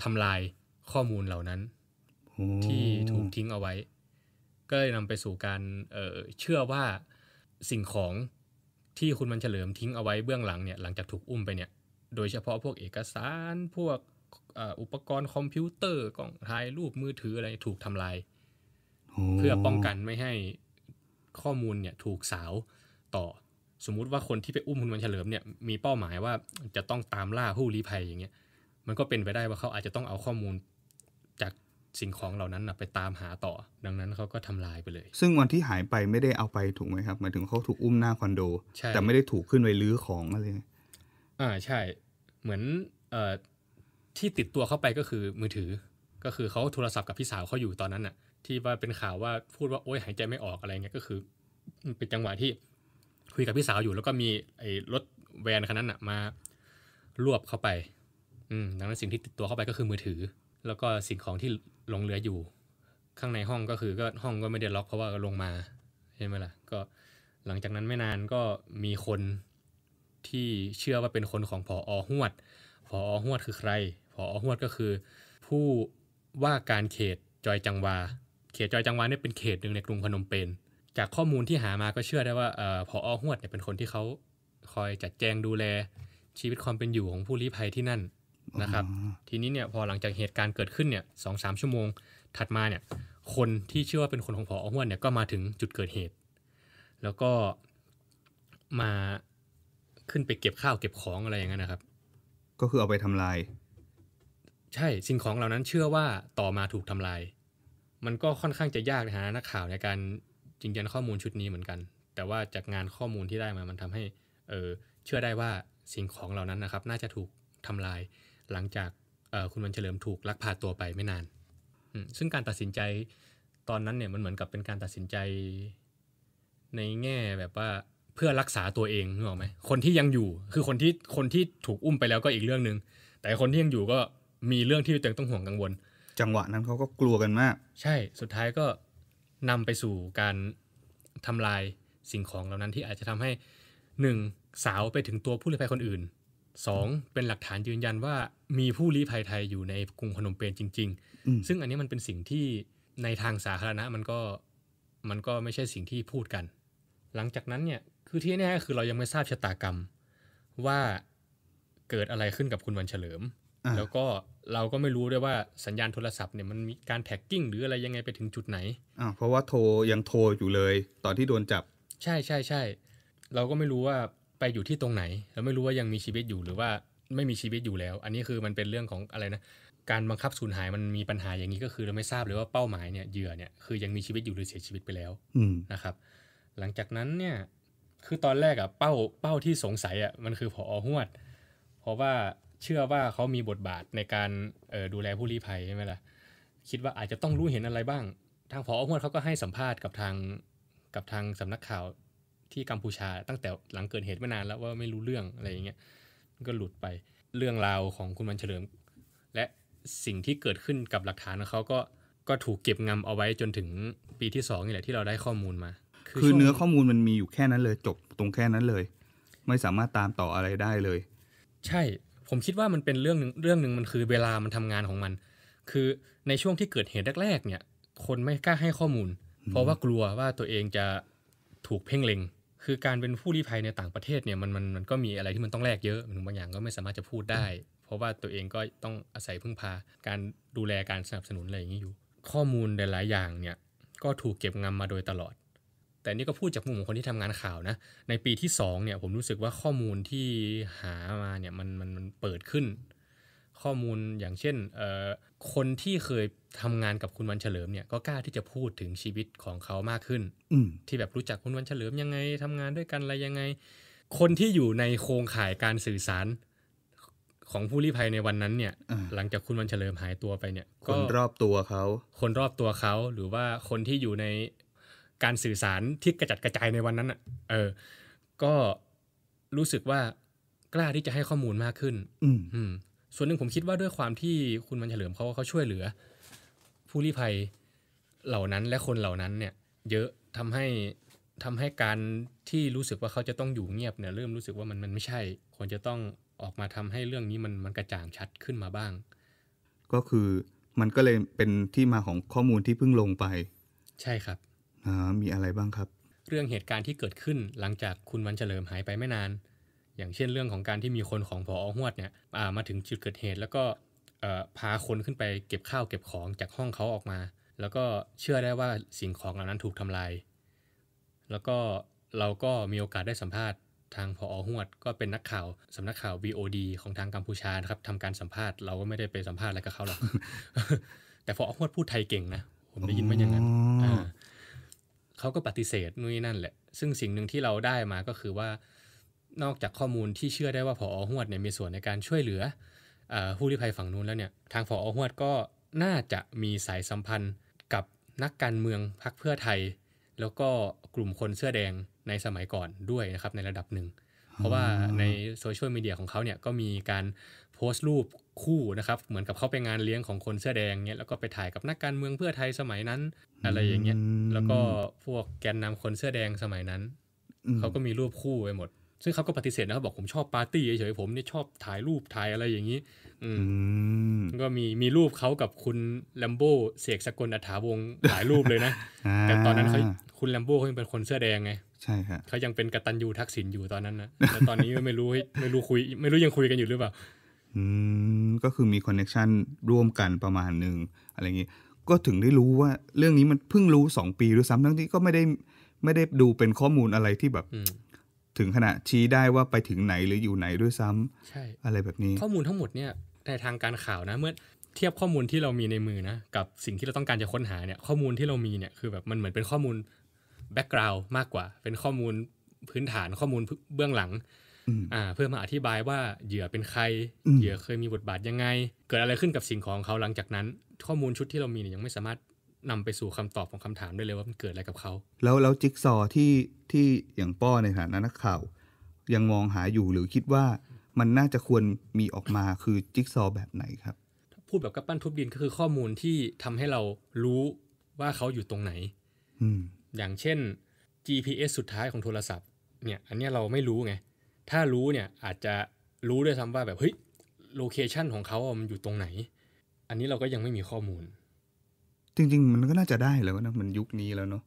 ทำลายข้อมูลเหล่านั้นที่ถูกทิ้งเอาไว้ ก็เลยนำไปสู่การเชื่อว่าสิ่งของที่คุณมันเฉลิมทิ้งเอาไว้เบื้องหลังเนี่ย หลังจากถูกอุ้มไปเนี่ยโดยเฉพาะพวกเอกสารพวกอุปกรณ์คอมพิวเตอร์กล้องถ่ายรูปมือถืออะไรถูกทำลายเพื่อป้องกันไม่ให้ข้อมูลเนี่ยถูกสาวต่อ สมมุติว่าคนที่ไปอุ้มคุณมันเฉลิมเนี่ยมีเป้าหมายว่าจะต้องตามล่าผู้ลี้ภัย อย่างเงี้ยมันก็เป็นไปได้ว่าเขาอาจจะต้องเอาข้อมูลจากสิ่งของเหล่านั้นไปตามหาต่อ ดังนั้นเขาก็ทำลายไปเลย ซึ่งวันที่หายไปไม่ได้เอาไปถูกไหมครับ หมายถึงเขาถูกอุ้มหน้าคอนโด แต่ไม่ได้ถูกขึ้นไปลื้อของอะไร อ่าใช่ เหมือนเอ่อที่ติดตัวเข้าไปก็คือมือถือ ก็คือเขาโทรศัพท์กับพี่สาวเขาอยู่ตอนนั้นน่ะ ที่ว่าเป็นข่าวว่าพูดว่าโอ้ยหายใจไม่ออกอะไรเงี้ย ก็คือเป็นจังหวะที่ คุยกับพี่สาวอยู่แล้วก็มีไอ้รถแวนคันนั้นน่ะมารวบเข้าไป อืมดังนั้นสิ่งที่ติดตัวเข้าไปก็คือมือถือแล้วก็สิ่งของที่หลงเหลืออยู่ ข้างในห้องก็คือก็ห้องก็ไม่ได้ล็อกเพราะว่าลงมาใช่ไหมล่ะก็หลังจากนั้นไม่นานก็มีคนที่เชื่อว่าเป็นคนของผออหวดผออหวดคือใครผออหวดก็คือ ผู้ว่าการเขตจอยจังวา เขตจอยจังวาเนี่ยเป็นเขตหนึ่งในกรุงพนมเปญจากข้อมูลที่หามาก็เชื่อได้ว่าออผออหวดเนี่ยเป็นคนที่เขาคอยจัดแจงดูแลชีวิตความเป็นอยู่ของผู้ลี้ภัยที่นั่นนะครับทีนี้เนี่ยพอหลังจากเหตุการณ์เกิดขึ้นเนี่ยสองสามชั่วโมง ถัดมาเนี่ยคนที่เชื่อว่าเป็นคนของพออ้วนเนี่ยก็มาถึงจุดเกิดเหตุ แล้วก็มาขึ้นไปเก็บข้าวเก็บของอะไรอย่างนั้นนะครับ ก็คือเอาไปทำลาย ใช่สิ่งของเหล่านั้นเชื่อว่าต่อมาถูกทำลาย มันก็ค่อนข้างจะยากในฐานะนักข่าวในการจริงจันข้อมูลชุดนี้เหมือนกัน แต่ว่าจากงานข้อมูลที่ได้มามันทำให้เออเชื่อได้ว่าสิ่งของเหล่านั้นนะครับ น่าจะถูกทำลายหลังจากคุณวันเฉลิมถูกลักพาตัวไปไม่นาน ซึ่งการตัดสินใจตอนนั้นเนี่ยมันเหมือนกับเป็นการตัดสินใจในแง่แบบว่าเพื่อรักษาตัวเองนึกออกไหมคนที่ยังอยู่ คือคนที่คนที่ถูกอุ้มไปแล้วก็อีกเรื่องหนึง่ง แต่คนที่ยังอยู่ก็มีเรื่องที่ตัวเองต้องห่วงกังวล จังหวะนั้นเขาก็กลัวกันมาก ใช่ สุดท้ายก็นำไปสู่การทำลายสิ่งของเหล่านั้นที่อาจจะทำให้หนึ่งสาวไปถึงตัวผู้ลี้ภัยคนอื่นสองเป็นหลักฐานยืนยันว่ามีผู้ลี้ภัยไทยอยู่ในกรุงพนมเปญจริงๆ ซึ่งอันนี้มันเป็นสิ่งที่ในทางสาธารณะมันก็มันก็ไม่ใช่สิ่งที่พูดกัน หลังจากนั้นเนี่ย คือที่แน่คือเรายังไม่ทราบชะตากรรมว่าเกิดอะไรขึ้นกับคุณวันเฉลิม แล้วก็เราก็ไม่รู้ด้วยว่าสัญญาณโทรศัพท์เนี่ยมันมีการแท็กกิ้งหรืออะไรยังไงไปถึงจุดไหนอ่าเพราะว่าโทรยังโทรอยู่เลย ตอนที่โดนจับใช่ใช่ใช่เราก็ไม่รู้ว่าไปอยู่ที่ตรงไหนแล้วไม่รู้ว่ายังมีชีวิตอยู่หรือว่าไม่มีชีวิตอยู่แล้ว อันนี้คือมันเป็นเรื่องของอะไรนะการบังคับสูญหายมันมีปัญหาอย่างนี้ก็คือเราไม่ทราบเลยว่าเป้าหมายเนี่ยเหยื่อเนี่ยคือยังมีชีวิตอยู่หรือเสียชีวิตไปแล้วนะครับ หลังจากนั้นเนี่ยคือตอนแรกอะเป้าเป้าที่สงสัยอะมันคือผอหวด เพราะว่าเชื่อว่าเขามีบทบาทในการดูแลผู้ลี้ภัยใช่ไหมล่ะคิดว่าอาจจะต้องรู้เห็นอะไรบ้าง ทางผอหวดเขาก็ให้สัมภาษณ์กับทางกับทางสำนักข่าวที่กัมพูชาตั้งแต่หลังเกิดเหตุไม่นานแล้วว่าไม่รู้เรื่องอะไรอย่างเงี้ยก็หลุดไปเรื่องราวของคุณมันเฉลิมและสิ่งที่เกิดขึ้นกับหลักฐานของเขาก็ก็ถูกเก็บงำเอาไว้จนถึงปีที่สองนี่แหละที่เราได้ข้อมูลมาคือเนื้อข้อมูลมันมีอยู่แค่นั้นเลย จบตรงแค่นั้นเลย ไม่สามารถตามต่ออะไรได้เลย ใช่ผมคิดว่ามันเป็นเรื่องเรื่องหนึ่งมันคือเวลามันทำงานของมัน คือในช่วงที่เกิดเหตุแรกๆเนี่ยคนไม่กล้าให้ข้อมูล เพราะว่ากลัวว่าตัวเองจะถูกเพ่งเล็งคือการเป็นผู้ลี้ภัยในต่างประเทศเนี่ยมันมันมันก็มีอะไรที่มันต้องแลกเยอะบางอย่างก็ไม่สามารถจะพูดได้ เพราะว่าตัวเองก็ต้องอาศัยพึ่งพา การดูแลการสนับสนุนอะไรอย่างนี้อยู่ ข้อมูลหลายอย่างเนี่ยก็ถูกเก็บงำมาโดยตลอด แต่นี่ก็พูดจากมุมของคนที่ทำงานข่าวนะในปีที่2เนี่ยผมรู้สึกว่าข้อมูลที่หามาเนี่ยมันมันมันเปิดขึ้นข้อมูลอย่างเช่นคนที่เคยทำงานกับคุณวันเฉลิมเนี่ย ก็กล้าที่จะพูดถึงชีวิตของเขามากขึ้นที่แบบรู้จักคุณวันเฉลิมยังไง ทำงานด้วยกันอะไรยังไง คนที่อยู่ในโครงข่ายการสื่อสารของผู้ลี้ภัยในวันนั้น เนี่ย หลังจากคุณวันเฉลิมหายตัวไปเนี่ยคนรอบตัวเขา คนรอบตัวเขา หรือว่าคนที่อยู่ในการสื่อสารที่กระจัดกระจายในวันนั้นอ่ะเออก็รู้สึกว่ากล้าที่จะให้ข้อมูลมากขึ้น อืมส่วนหนึ่งผมคิดว่าด้วยความที่คุณมันเฉลิมเขาเขาช่วยเหลือ ผู้ลี้ภัยเหล่านั้นและคนเหล่านั้นเนี่ยเยอะทำให้ทำให้การที่รู้สึกว่าเขาจะต้องอยู่เงียบเนี่ยเริ่มรู้สึกว่ามันมันไม่ใช่ควรจะต้องออกมาทำให้เรื่องนี้มันมันกระจ่างชัดขึ้นมาบ้าง ก็คือมันก็เลยเป็นที่มาของข้อมูลที่เพิ่งลงไป ใช่ครับมีอะไรบ้างครับ เรื่องเหตุการณ์ที่เกิดขึ้นหลังจากคุณวันเฉลิมหายไปไม่นานอย่างเช่นเรื่องของการที่มีคนของพอหวดเนี่ยมาถึงจุดเกิดเหตุ แล้วก็พาคนขึ้นไปเก็บข้าวเก็บของจากห้องเขาออกมา แล้วก็เชื่อได้ว่าสิ่งของเหล่านั้นถูกทำลายแล้วก็เราก็มีโอกาสได้สัมภาษณ์ทางพอหวด ก็เป็นนักข่าว สำนักข่าว VOD ของทางกัมพูชานะครับทำการสัมภาษณ์เราก็ไม่ได้ไปสัมภาษณ์อะไรกับเขาหรอกแต่พอหวดพูดไทยเก่งนะผมได้ยินมาอย่างนั้นเขาก็ปฏิเสธนู่นนี่นั่นแหละซึ่งสิ่งหนึ่งที่เราได้มาก็คือว่านอกจากข้อมูลที่เชื่อได้ว่าผอหวดเนี่ยมีส่วนในการช่วยเหลือผู้ลี้ภัยฝั่งนู้นแล้วเนี่ย ทางผอหวดก็น่าจะมีสายสัมพันธ์กับนักการเมืองพรรคเพื่อไทย แล้วก็กลุ่มคนเสื้อแดงในสมัยก่อนด้วยนะครับในระดับหนึ่ง เพราะว่าในโซเชียลมีเดียของเขาเนี่ยก็มีการโพสต์รูปคู่นะครับ เหมือนกับเขาไปงานเลี้ยงของคนเสื้อแดงเนี่ยแล้วก็ไปถ่ายกับนักการเมืองเพื่อไทยสมัยนั้นอะไรอย่างเงี้ยแล้วก็พวกแกนนำคนเสื้อแดงสมัยนั้นเขาก็มีรูปคู่ไปหมดซึ่งเขาก็ปฏิเสธนะครับ บอกผมชอบปาร์ตี้เฉยๆผมเนี่ยชอบถ่ายรูปถ่ายอะไรอย่างนี้ อืมก็มีมีรูปเขากับคุณแลมโบ้เสกสกลอัฐาวงถ่ายรูปเลยนะ แต่ตอนนั้นเขาคุณแลมโบ้เขายังเป็นคนเสื้อแดงไง ใช่ครับเขายังเป็นกตันยูทักษิณอยู่ตอนนั้นนะแต่ตอนนี้ไม่รู้ไม่รู้คุยไม่รู้ยังคุยกันอยู่หรือเปล่าอืมก็คือมีคอนเน็ชันร่วมกันประมาณหนึ่งอะไรอย่างนี้ก็ถึงได้รู้ว่าเรื่องนี้มันเพิ่งรู้สองปีด้วยซ้ำทั้งที่ก็ไม่ได้ไม่ได้ดูเป็นข้อมูลอะไรที่แบบถึงขณะชี้ได้ว่าไปถึงไหนหรืออยู่ไหนด้วยซ้ำ ใช่อะไรแบบนี้ ข้อมูลทั้งหมดเนี่ยในทางการข่าวนะ เมื่อเทียบข้อมูลที่เรามีในมือนะกับสิ่งที่เราต้องการจะค้นหาเนี่ย ข้อมูลที่เรามีเนี่ยคือแบบมันเหมือนเป็นข้อมูลแบ็กกราวด์มากกว่า เป็นข้อมูลพื้นฐานข้อมูลเบื้องหลังอ่าเพื่อมาอธิบายว่าเหยื่อเป็นใครเหยื่อเคยมีบทบาทยังไง เกิดอะไรขึ้นกับสิ่งของเขาหลังจากนั้น ข้อมูลชุดที่เรามีเนี่ยยังไม่สามารถนำไปสู่คำตอบของคำถามได้เลยว่ามันเกิดอะไรกับเขา แล้วแล้วจิ๊กซอที่ที่อย่างป้อในฐานะนักข่าว ยังมองหาอยู่หรือคิดว่ามันน่าจะควรมีออกมาคือจิ๊กซอแบบไหนครับ พูดแบบกับปั้นทุบดินก็คือข้อมูลที่ทำให้เรารู้ว่าเขาอยู่ตรงไหนอย่างเช่น GPS สุดท้ายของโทรศัพท์เนี่ยอันนี้เราไม่รู้ไง ถ้ารู้เนี่ยอาจจะรู้ด้วยซ้ำว่าแบบเฮ้ยโลเคชันของเขามันอยู่ตรงไหนอันนี้เราก็ยังไม่มีข้อมูลจริงๆ มันก็น่าจะได้แล้วนะมันยุคนี้แล้วเนาะ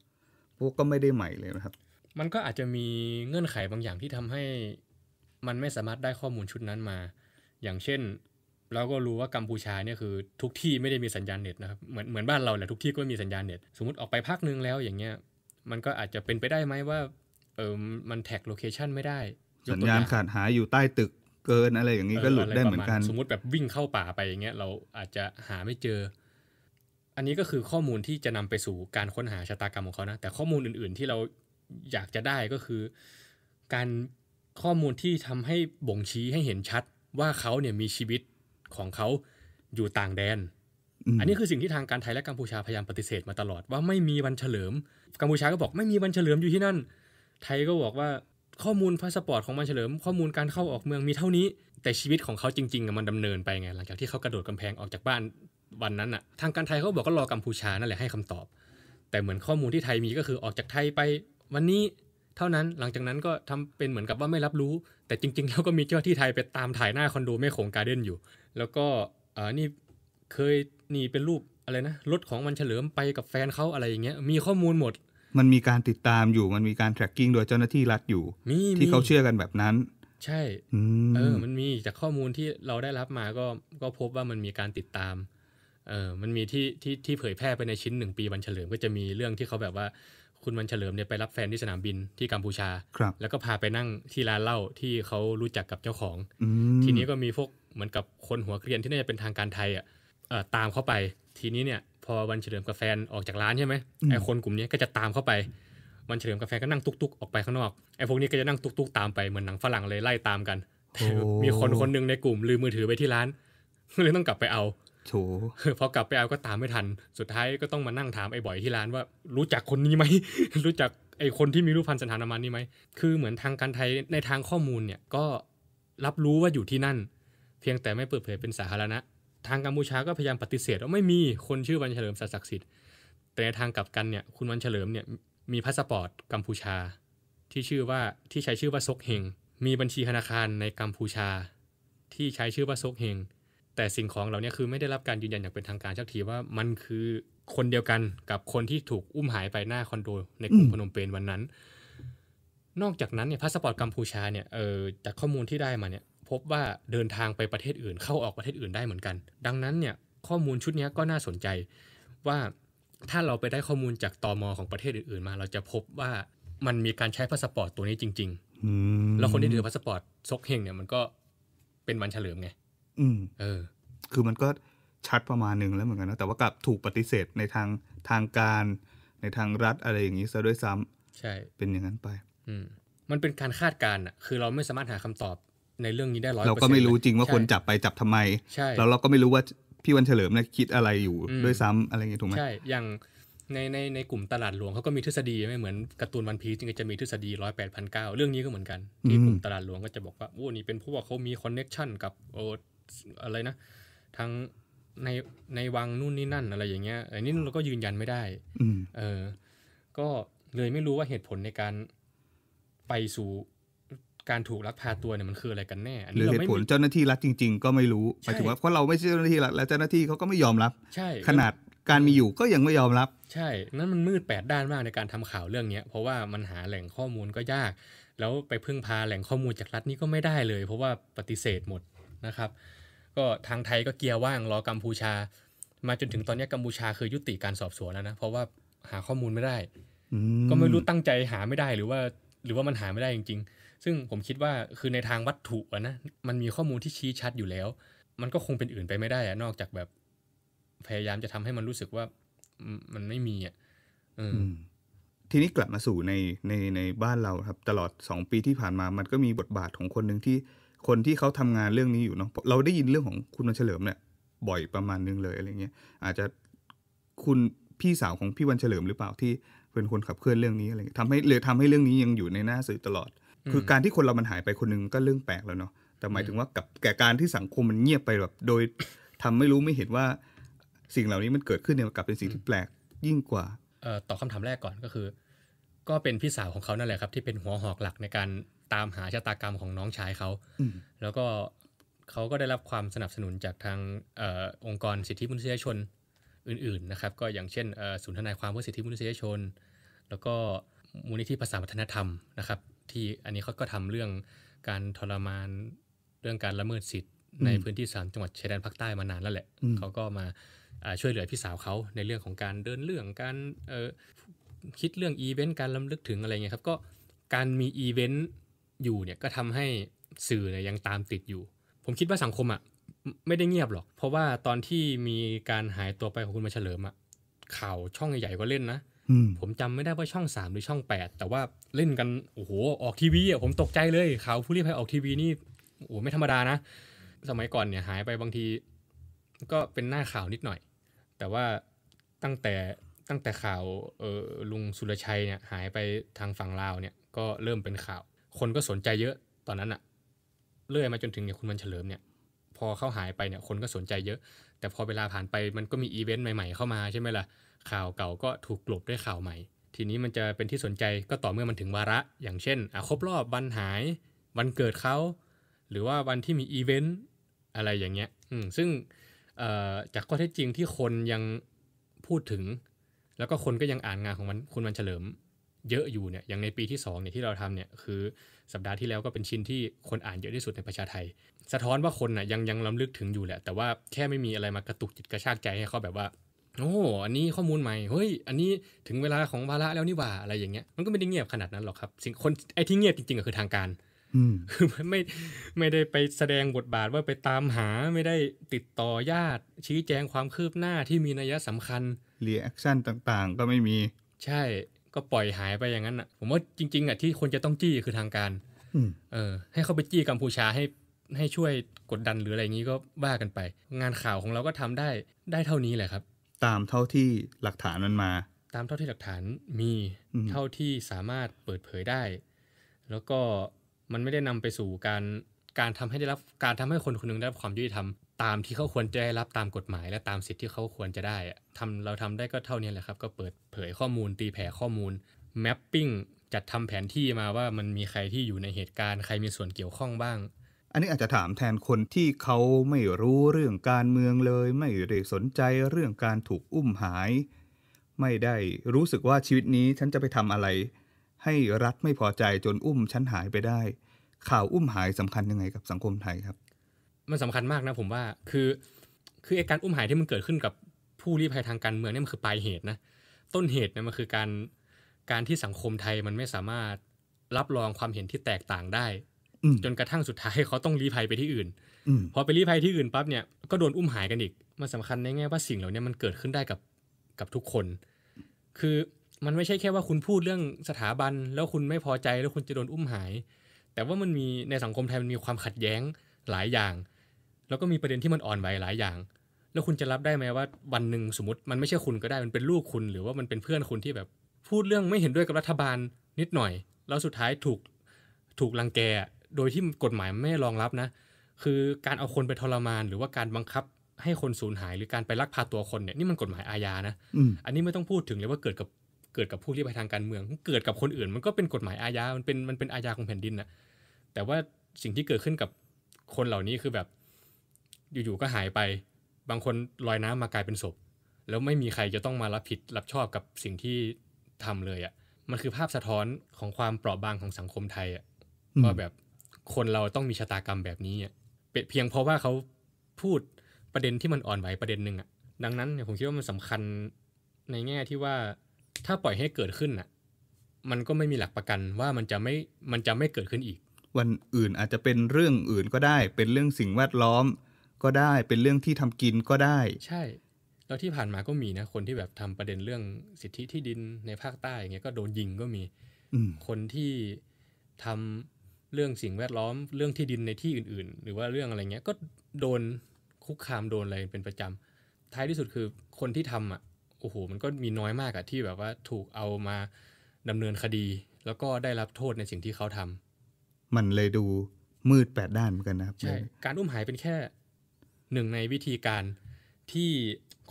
พวกก็ไม่ได้ใหม่เลยนะครับ มันก็อาจจะมีเงื่อนไขบางอย่างที่ทำให้มันไม่สามารถได้ข้อมูลชุดนั้นมา อย่างเช่น เราก็รู้ว่ากัมพูชาเนี่ยคือทุกที่ไม่ได้มีสัญญาณเน็ตนะครับเหมือนเหมือนบ้านเราแหละทุกที่ก็มีสัญญาณเน็ตสมมติออกไปพักนึงแล้วอย่างเงี้ยมันก็อาจจะเป็นไปได้ไหมว่าเออมันแท็กโลเคชันไม่ได้สัญญาณขาดหายอยู่ใต้ตึกเกินอะไรอย่างนี้ก็หลุดได้เหมือนกัน สมมติแบบวิ่งเข้าป่าไปอย่างเงี้ย เราอาจจะหาไม่เจออันนี้ก็คือข้อมูลที่จะนำไปสู่การค้นหาชะตากรรมของเขานะแต่ข้อมูลอื่นๆที่เราอยากจะได้ก็คือ การข้อมูลที่ทำให้บ่งชี้ให้เห็นชัด ว่าเขาเนี่ยมีชีวิตของเขาอยู่ต่างแดน อันนี้คือสิ่งที่ทางการไทยและกัมพูชาพยายามปฏิเสธมาตลอดว่าไม่มีวันเฉลิมกัมพูชาก็บอกไม่มีวันเฉลิมอยู่ที่นั่น ไทยก็บอกว่าข้อมูลพาสปอร์ตของมันเฉลิมข้อมูลการเข้าออกเมืองมีเท่านี้ แต่ชีวิตของเขาจริงๆมันดำเนินไปไงหลังจากที่เขากระโดดกำแพงออกจากบ้านวันนั้นอะทางการไทยเขาบอกก็รอกัมพูชานั่นแหละให้คำตอบ แต่เหมือนข้อมูลที่ไทยมีก็คือออกจากไทยไป วันนี้เท่านั้นหลังจากนั้นก็ทำเป็นเหมือนกับว่าไม่รับรู้ แต่จริงๆแล้วก็มีเจ้าที่ไทยไปตามถ่ายหน้าคอนโดแม่โขงการ์เด้นอยู่ แล้วก็อ่านี่เคยนี่เป็นรูปอะไรนะรถของมันเฉลิมไปกับแฟนเขาอะไรอย่างเงี้ยมีข้อมูลหมด มันมีการติดตามอยู่ มันมีการ tracking โดยเจ้าหน้าที่รัฐอยู่ ที่เขาเชื่อกันแบบนั้น ใช่เออมันมีจากข้อมูลที่เราได้รับมาก็ก็พบว่ามันมีการติดตามเออ มันมีที่ที่ที่เผยแพร่ไปในชิ้นหนึ่งปีวันเฉลิมก็จะมีเรื่องที่เขาแบบว่า คุณวันเฉลิมเนี่ยไปรับแฟนที่สนามบินที่กัมพูชาครับ แล้วก็พาไปนั่งที่ร้านเหล้าที่เขารู้จักกับเจ้าของอทีนี้ก็มีพวกเหมือนกับคนหัวเกรียนที่น่าจะเป็นทางการไทยอ่ะตามเข้าไป ทีนี้เนี่ย พอวันเฉลิมกับแฟนออกจากร้านใช่ไหมไอ้คนกลุ่มนี้ก็จะตามเข้าไปบันเฉลิมกับแฟนก็นั่งตุกๆออกไปข้างนอก ไอ้พวกนี้ก็จะนั่งตุกๆตามไปเหมือนหนังฝรั่งเลยไล่ตามกัน มีคนคนหนึ่งในกลุ่มลืมมือถือไปที่ร้านเลยต้องกลับไปเอาถูพอกลับไปเอาก็ตามไม่ทัน สุดท้ายก็ต้องมานั่งถามไอ้บ่อยที่ร้านว่ารู้จักคนนี้ไหมรู้จักไอ้คนที่มีรูปพันธ์สานานมันนี้ไหมคือเหมือนทางการไทยในทางข้อมูลเนี่ยก็รับรู้ว่าอยู่ที่นั่น เพียงแต่ไม่เปิดเผยเป็นสาธารณะ ทางกัมพูชาก็พยายามปฏิเสธว่าไม่มีคนชื่อวันเฉลิมศักดิ์สิทธิ์ แต่ในทางกลับกันเนี่ยคุณวันเฉลิมเนี่ยมีพาสปอร์ตกัมพูชา ที่ชื่อว่าที่ใช้ชื่อว่าซกเฮงมีบัญชีธนาคารในกัมพูชา ที่ใช้ชื่อว่าซกเฮงแต่สิ่งของเหล่านี้คือไม่ได้รับการยืนยัน อย่างเป็นทางการ ชักทีว่ามันคือคนเดียวกันกับคนที่ถูกอุ้มหายไปหน้าคอนโดในกรุงพนมเปญวันนั้น นอกจากนั้นเนี่ยพาสปอร์ตกัมพูชาเนี่ยเออจากข้อมูลที่ได้มาเนี่ยพบว่าเดินทางไปประเทศอื่น เข้าออกประเทศอื่นได้เหมือนกัน ดังนั้นเนี่ยข้อมูลชุดนี้ก็น่าสนใจว่าถ้าเราไปได้ข้อมูลจากตอมอของประเทศอื่นๆ มาเราจะพบว่ามันมีการใช้พาสปอร์ตตัวนี้จริงๆแล้วคนที่ถือพาสปอร์ตซกเฮงเนี่ยมันก็เป็นวันเฉลิมไงอืมเออคือมันก็ ชัดประมาณหนึ่งแล้วเหมือนกันนะแต่ว่ากลับถูกปฏิเสธในทางทางการ ในทางรัฐอะไรอย่างนี้ซะด้วยซ้ำ ใช่ เป็นอย่างนั้นไปอืมมันเป็นการคาดการณ์อ่ะคือเราไม่สามารถหาคำตอบในเรื่องนี้ได้ร้อยเราก็ไม่รู้จริงว่าคนจับไปจับทำไมใช่แล้วเราก็ไม่รู้ว่า พี่วันเฉลิมนะคิดอะไรอยู่ด้วยซ้ำอะไรอย่างนี้ถูกไหมใช่อย่างในในในกลุ่มตลาดหลวงเขาก็มีทฤษฎีไม่เหมือนการ์ตูนวันพีซจึงจะมีทฤษฎีร้อยแปดพันเก้าเรื่องนี้ก็เหมือนกันที่กลุ่มตลาดหลวงก็จะบอกว่าโอ้นี่เป็นพวกเขามีคอนเน็ชันกับโอ้อะไรนะทั้งในในวังนู่นนี่นั่นอะไรอย่างเงี้ยอันนี้เราก็ยืนยันไม่ได้เออ ก็เลยไม่รู้ว่าเหตุผลในการไปสู่การถูกลักพาตัวเนี่ยมันคืออะไรกันแน่หรือเหตุผลเจ้าหน้าที่รัฐจริง ๆก็ไม่รู้หมายถึงว่าเพราะเราไม่ใช่เจ้าหน้าที่รัฐแล้วเจ้าหน้าที่เขาก็ไม่ยอมรับใช่ขนาดการมีอยู่ก็ยังไม่ยอมรับ ใช่ นั้นมันมืดแปดด้านมากในการทำข่าวเรื่องเนี้ยเพราะว่ามันหาแหล่งข้อมูลก็ยากแล้วไปพึ่งพาแหล่งข้อมูลจากรัฐนี่ก็ไม่ได้เลย เพราะว่าปฏิเสธหมดนะครับ ก็ทางไทยก็เกียร์ว่างรอกัมพูชา มาจนถึงตอนนี้กัมพูชา คือยุติการสอบสวนแล้วนะเพราะว่าหาข้อมูลไม่ได้ก็ไม่รู้ตั้งใจหาไม่ได้ หรือว่าหรือว่ามันหาไม่ได้จริงๆ ซึ่งผมคิดว่าคือในทางวัตถุนะมันมีข้อมูลที่ชี้ชัดอยู่แล้ว มันก็คงเป็นอื่นไปไม่ได้อะนอกจากแบบพยายามจะทำให้มันรู้สึกว่ามันไม่มีอ่ะทีนี้กลับมาสู่ในในในบ้านเราครับ ตลอดสองปีที่ผ่านมามันก็มีบทบาทของคนหนึ่งที่คนที่เขาทำงานเรื่องนี้อยู่เนาะเราได้ยินเรื่องของคุณวันเฉลิมเนี่ย บ่อยประมาณนึงเลยอะไรเงี้ยอาจจะคุณพี่สาวของพี่วันเฉลิมหรือเปล่าที่เป็นคนขับเคลื่อนเรื่องนี้อะไรทำให้เลยทำให้เรื่องนี้ยังอยู่ในหน้าสื่อตลอด คือการที่คนเรามันหายไปคนนึงก็เรื่องแปลกแล้วเนาะแต่หมายถึงว่ากับแก่การที่สังคมมันเงียบไปแบบ โดยทำไม่รู้ไม่เห็นว่า สิ่งเหล่านี้มันเกิดขึ้นเนี่ยกลับเป็นสิ่งที่แปลก ยิ่งกว่าเออ่ตอบคาถามแรกก่อนก็คือ ก็เป็นพี่สาวของเขานั่นแหละครับ ที่เป็นหัวหอกหลักในการตามหาชะตากรรมของน้องชายเขาแล้วก็เขาก็ได้รับความสนับสนุนจากทางอองค์กรสิทธิมนุษยชนอื่น ๆนะครับ ก็อย่างเช่นศูนย์ทนายความเพื่อสิทธิมนุษยชน แล้วก็มูลนิธิภาษาวัฒนธรรมนะครับ ที่อันนี้เขาก็ทำเรื่องการทรมานเรื่องการละเมิดสิทธิ์ในพื้นที่สามจังหวัดชายแดนภาคใต้มานานแล้วแหละเขาก็มาช่วยเหลือพี่สาวเขาในเรื่องของการเดินเรื่องการคิดเรื่องอีเวนต์การลํำลึกถึงอะไรเงี้ยครับก็การมีอีเวนต์อยู่เนี่ยก็ทำให้สื่อเนี่ยยังตามติดอยู่ ผมคิดว่าสังคมอะ่ะไม่ได้เงียบหรอก เพราะว่าตอนที่มีการหายตัวไปของคุณมาเฉลิมอะ่ะข่าวช่องใหญ่ๆก็เล่นนะผมจำไม่ได้ว่าช่องสามหรือช่องแปดแต่ว่าเล่นกันโอ้โหออกทีวีอ่ะผมตกใจเลย ข่าวผู้รีพภัยออกทีวีนี่โอ้โหไม่ธรรมดานะ สมัยก่อนเนี่ยหายไปบางที ก็เป็นหน้าข่าวนิดหน่อย แต่ว่าตั้งแต่ตั้งแต่ข่าวลุงสุรชัยเนี่ยหายไปทางฝั่งลาวเนี่ยก็เริ่มเป็นข่าวคนก็สนใจเยอะตอนนั้นอะเรื่อยมาจนถึงเนี่ยคุณวันเฉลิมเนี่ย พอเขาหายไปเนี่ยคนก็สนใจเยอะ แต่พอเวลาผ่านไปมันก็มีอีเวนต์ใหม่ๆเข้ามาใช่ไหมละ่ะข่าวเก่าก็ถูกกลบด้วยข่าวใหม่ ทีนี้มันจะเป็นที่สนใจก็ต่อเมื่อมันถึงวาระ อย่างเช่นอ่ะครบรอบวันหาย วันเกิดเขา หรือว่าวันที่มีอีเวนต์อะไรอย่างเงี้ยซึ่งจากข้อเท็จจริงที่คนยังพูดถึง แล้วก็คนก็ยังอ่านงานของมันคุณวันเฉลิมเยอะอยู่เนี่ยอย่างในปีที่2เนี่ยที่เราทำเนี่ยคือสัปดาห์ที่แล้วก็เป็นชิ้นที่คนอ่านเยอะที่สุดในประชาไทย สะท้อนว่าคนน่ะยังยังล้ำลึกถึงอยู่แหละ แต่ว่าแค่ไม่มีอะไรมากระตุกจิตกระชากใจให้เขาแบบว่าโอ้อันนี้ข้อมูลใหม่เฮ้ย อันนี้ถึงเวลาของวาระแล้วนี่ว่าอะไรอย่างเงี้ยมันก็ไม่ได้เงียบขนาดนั้นหรอกครับสิ่งคนไอ้ที่เงียบจริงๆก็คือทางการคือไม่ไม่ได้ไปแสดงบทบาทว่าไปตามหาไม่ได้ติดต่อญาติชี้แจงความคืบหน้าที่มีนัยสำคัญรีแอคชั่นต่างๆก็ไม่มีใช่ก็ปล่อยหายไปอย่างนั้นอ่ะ ผมว่าจริง ๆอ่ะที่ควรจะต้องจี้คือทางการเออ ให้เขาไปจี้กัมพูชาให้ให้ช่วยกดดันหรืออะไรอย่างนี้ก็ว่ากันไป งานข่าวของเราก็ทำได้ได้เท่านี้แหละครับ ตามเท่าที่หลักฐานมันมา ตามเท่าที่หลักฐานมีเท่าที่สามารถเปิดเผยได้ แล้วก็มันไม่ได้นำไปสู่การการทำให้ได้รับการทำให้คนคนนึงได้รับความยุติธรรมตามที่เขาควรจะได้รับตามกฎหมาย และตามสิทธิที่เขาควรจะได้ทำเราทำได้ก็เท่านี้แหละครับ ก็เปิดเผยข้อมูลตีแผ่ข้อมูลแมปปิ้งจัดทำแผนที่มาว่ามันมีใครที่อยู่ในเหตุการณ์ใครมีส่วนเกี่ยวข้องบ้าง อันนี้อาจจะถามแทนคนที่เขาไม่รู้เรื่องการเมืองเลย ไม่ได้สนใจเรื่องการถูกอุ้มหาย ไม่ได้รู้สึกว่าชีวิตนี้ฉันจะไปทำอะไร ให้รัฐไม่พอใจจนอุ้มฉันหายไปได้ ข่าวอุ้มหายสำคัญยังไงกับสังคมไทยครับมันสำคัญมากนะผมว่า คือ คือไอการอุ้มหายที่มันเกิดขึ้นกับผู้รีภัยทางการเมืองเนี่ยมันคือปลายเหตุนะ ต้นเหตุเนี่ยมันคือการ การที่สังคมไทยมันไม่สามารถรับรองความเห็นที่แตกต่างได้ จนกระทั่งสุดท้าย เขาต้องรีภัยไปที่อื่นพอไปรีภัยที่อื่นปั๊บเนี่ย ก็โดนอุ้มหายกันอีก มันสาคัญในแง่ว่าสิ่งเหล่านี้มันเกิดขึ้นได้กับ กับทุกคน คือ มันไม่ใช่แค่ว่าคุณพูดเรื่องสถาบัน แล้วคุณไม่พอใจแล้วคุณจะโดนอุ้มหาย แต่ว่ามันมี ในสังคมไทยมันมีความขัดแย้งหลายอย่างแล้วก็มีประเด็นที่มันอ่อนไหวหลายอย่าง แล้วคุณจะรับได้ไหมว่าวันหนึ่งสมมติ มันไม่ใช่คุณก็ได้มันเป็นลูกคุณหรือว่ามันเป็นเพื่อนคุณที่แบบพูดเรื่องไม่เห็นด้วยกับรัฐบาลนิดหน่อย แล้วสุดท้ายถูกถูกลังแกโดยที่กฎหมายไม่รองรับนะ คือการเอาคนไปทรมาน หรือว่าการบังคับให้คนสูญหายหรือการไปลักพาตัวคนเนี่ยนี่มันกฎหมายอาญานะอันนี้ไม่ต้องพูดถึงเลยว่าเกิดกับเกิดกับผู้ที่ไปทางการเมือง เกิดกับคนอื่น มันก็เป็นกฎหมายอาญา มันเป็นมันเป็นอาญาของแผ่นดินนะแต่ว่าสิ่งที่เกิดขึ้นกับคนเหล่านี้คือแบบอยู่ๆก็หายไป บางคนลอยน้ำมากลายเป็นศพ แล้วไม่มีใครจะต้องมารับผิดรับชอบกับสิ่งที่ทำเลยอะ่ะ มันคือภาพสะท้อนของความเปราะบางของสังคมไทยอะ่ะว่าแบบคนเราต้องมีชะตากรรมแบบนี้เพียงเพราะว่าเขาพูดประเด็นที่มันอ่อนไหวประเด็นหนึ่งอะ่ะ ดังนั้นเนี่ยผมคิดว่ามันสำคัญในแง่ที่ว่าถ้าปล่อยให้เกิดขึ้นอะ่ะ มันก็ไม่มีหลักประกันว่ามันจะไม่ มันจะไม่เกิดขึ้นอีก วันอื่นอาจจะเป็นเรื่องอื่นก็ได้ เป็นเรื่องสิ่งแวดล้อมก็ได้เป็นเรื่องที่ทำกินก็ได้ ใช่ แล้วที่ผ่านมาก็มีนะ คนที่แบบทำประเด็นเรื่องสิทธิที่ดินในภาคใต้อย่างเงี้ยก็โดนยิงก็มีคนที่ทำเรื่องสิ่งแวดล้อมเรื่องที่ดินในที่อื่น ๆ หรือว่าเรื่องอะไรเงี้ยก็โดนคุกคามโดนอะไรเป็นประจำ ท้ายที่สุดคือคนที่ทำอ่ะโอ้โหมันก็มีน้อยมากอะที่แบบว่าถูกเอามาดำเนินคดี แล้วก็ได้รับโทษในสิ่งที่เขาทำ มันเลยดูมืดแปดด้านเหมือนกันนะครับใช่การอุ้มหายเป็นแค่หนึ่งในวิธีการที่